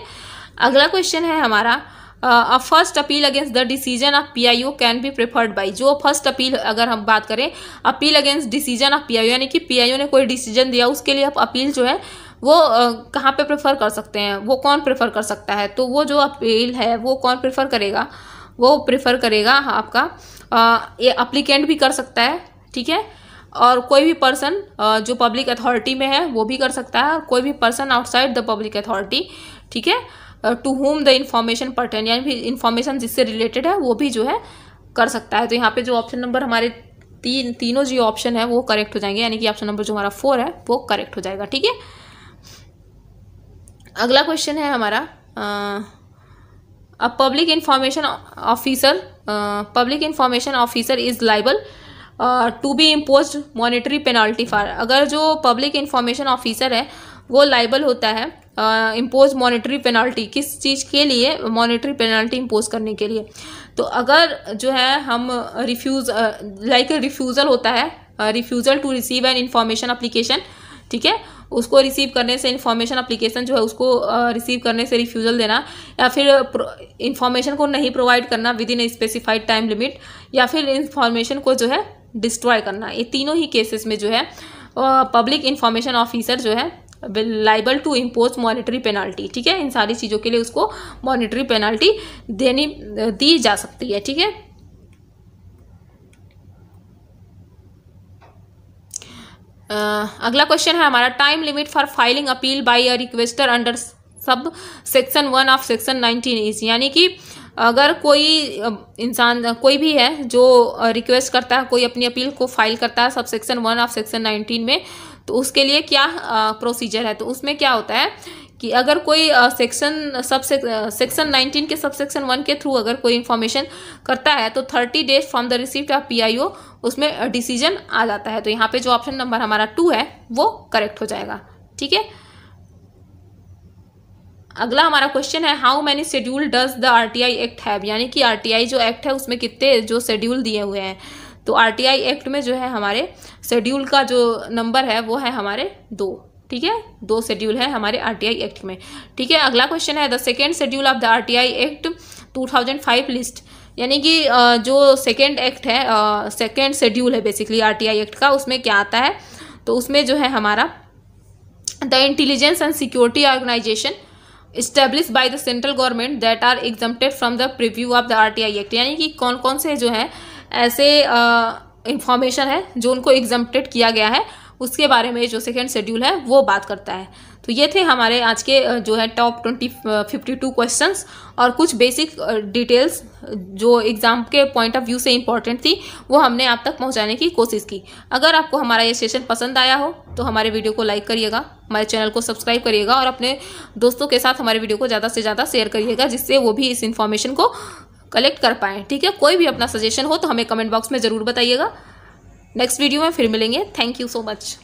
अगला क्वेश्चन है हमारा a first appeal against the decision of P I O can be preferred by जो फर्स्ट अपील अगर हम बात करें appeal against decision of P I O यानी कि पी आई ओ ने कोई डिसीजन दिया उसके लिए आप अपील जो है वो कहाँ पे प्रेफर कर सकते हैं वो कौन प्रेफर कर सकता है तो वो जो अपील है वो कौन प्रेफर करेगा वो प्रेफर करेगा आपका ये अप्लीकेंट भी कर सकता है ठीक है और कोई भी पर्सन जो पब्लिक अथॉरिटी में है वो भी कर सकता है कोई भी person outside the public authority ठीक है to whom the information pertain यानी इन्फॉर्मेशन जिससे रिलेटेड है वो भी जो है कर सकता है तो यहाँ पे जो ऑप्शन नंबर हमारे तीन तीनों जो ऑप्शन है वो करेक्ट हो जाएंगे यानी कि ऑप्शन नंबर जो हमारा फोर है वो करेक्ट हो जाएगा ठीक है अगला क्वेश्चन है हमारा a public information officer public information officer is liable to be impose monetary penalty for अगर जो पब्लिक इंफॉर्मेशन ऑफिसर है वो लाइबल होता है इम्पोज मॉनिटरी पेनाल्टी किस चीज़ के लिए मॉनिटरी पेनाल्टी इम्पोज करने के लिए तो अगर जो है हम रिफ्यूज़ लाइक रिफ्यूज़ल होता है refusal to receive an information application ठीक है उसको रिसीव करने से इन्फॉर्मेशन अप्लीकेशन जो है उसको रिसीव करने से रिफ्यूज़ल देना या फिर इन्फॉर्मेशन को नहीं प्रोवाइड करना with in a specified time limit या फिर इन्फॉर्मेशन को जो है डिस्ट्रॉय करना ये तीनों ही केसेस में जो है पब्लिक इन्फॉर्मेशन ऑफिसर जो है liable to impose monetary penalty ठीक है इन सारी चीज़ों के लिए उसको मॉनिटरी पेनाल्टी देनी दी जा सकती है ठीक है अगला क्वेश्चन है हमारा time limit for filing appeal by a requester under sub section one of section nineteen is यानी कि अगर कोई इंसान कोई भी है जो रिक्वेस्ट करता है कोई अपनी अपील को फाइल करता है sub section one of section nineteen में तो उसके लिए क्या प्रोसीजर है तो उसमें क्या होता है कि अगर कोई सेक्शन सब सेक्शन नाइनटीन के सब सेक्शन वन के थ्रू अगर कोई इन्फॉर्मेशन करता है तो thirty days from the receipt of PIO उसमें डिसीजन आ जाता है तो यहाँ पे जो ऑप्शन नंबर हमारा टू है वो करेक्ट हो जाएगा ठीक है अगला हमारा क्वेश्चन है how many schedule does the RTI act have यानी कि आरटीआई जो एक्ट है उसमें कितने जो शेड्यूल दिए हुए हैं तो आरटीआई एक्ट में जो है हमारे शेड्यूल का जो नंबर है वो है हमारे दो ठीक है दो शेड्यूल है हमारे आरटीआई एक्ट में ठीक है अगला क्वेश्चन है the second schedule of the RTI act 2005 list यानी कि जो सेकेंड एक्ट है सेकेंड शेड्यूल है बेसिकली आरटीआई एक्ट का उसमें क्या आता है तो उसमें जो है हमारा the intelligence and security organisation establish by the central government that are exempted from the preview of the I act यानी कि कौन कौन से जो है ऐसे इंफॉर्मेशन है जो उनको एग्जाम्प्टेड किया गया है उसके बारे में जो सेकेंड शेड्यूल है वो बात करता है तो ये थे हमारे आज के जो है top twenty fifty two question और कुछ बेसिक डिटेल्स जो एग्ज़ाम के पॉइंट ऑफ व्यू से इम्पॉर्टेंट थी वो हमने आप तक पहुंचाने की कोशिश की अगर आपको हमारा ये सेशन पसंद आया हो तो हमारे वीडियो को लाइक करिएगा हमारे चैनल को सब्सक्राइब करिएगा और अपने दोस्तों के साथ हमारे वीडियो को ज़्यादा से ज़्यादा शेयर करिएगा जिससे वो भी इस इन्फॉर्मेशन को कलेक्ट कर पाएँ ठीक है कोई भी अपना सजेशन हो तो हमें कमेंट बॉक्स में ज़रूर बताइएगा नेक्स्ट वीडियो में फिर मिलेंगे थैंक यू सो मच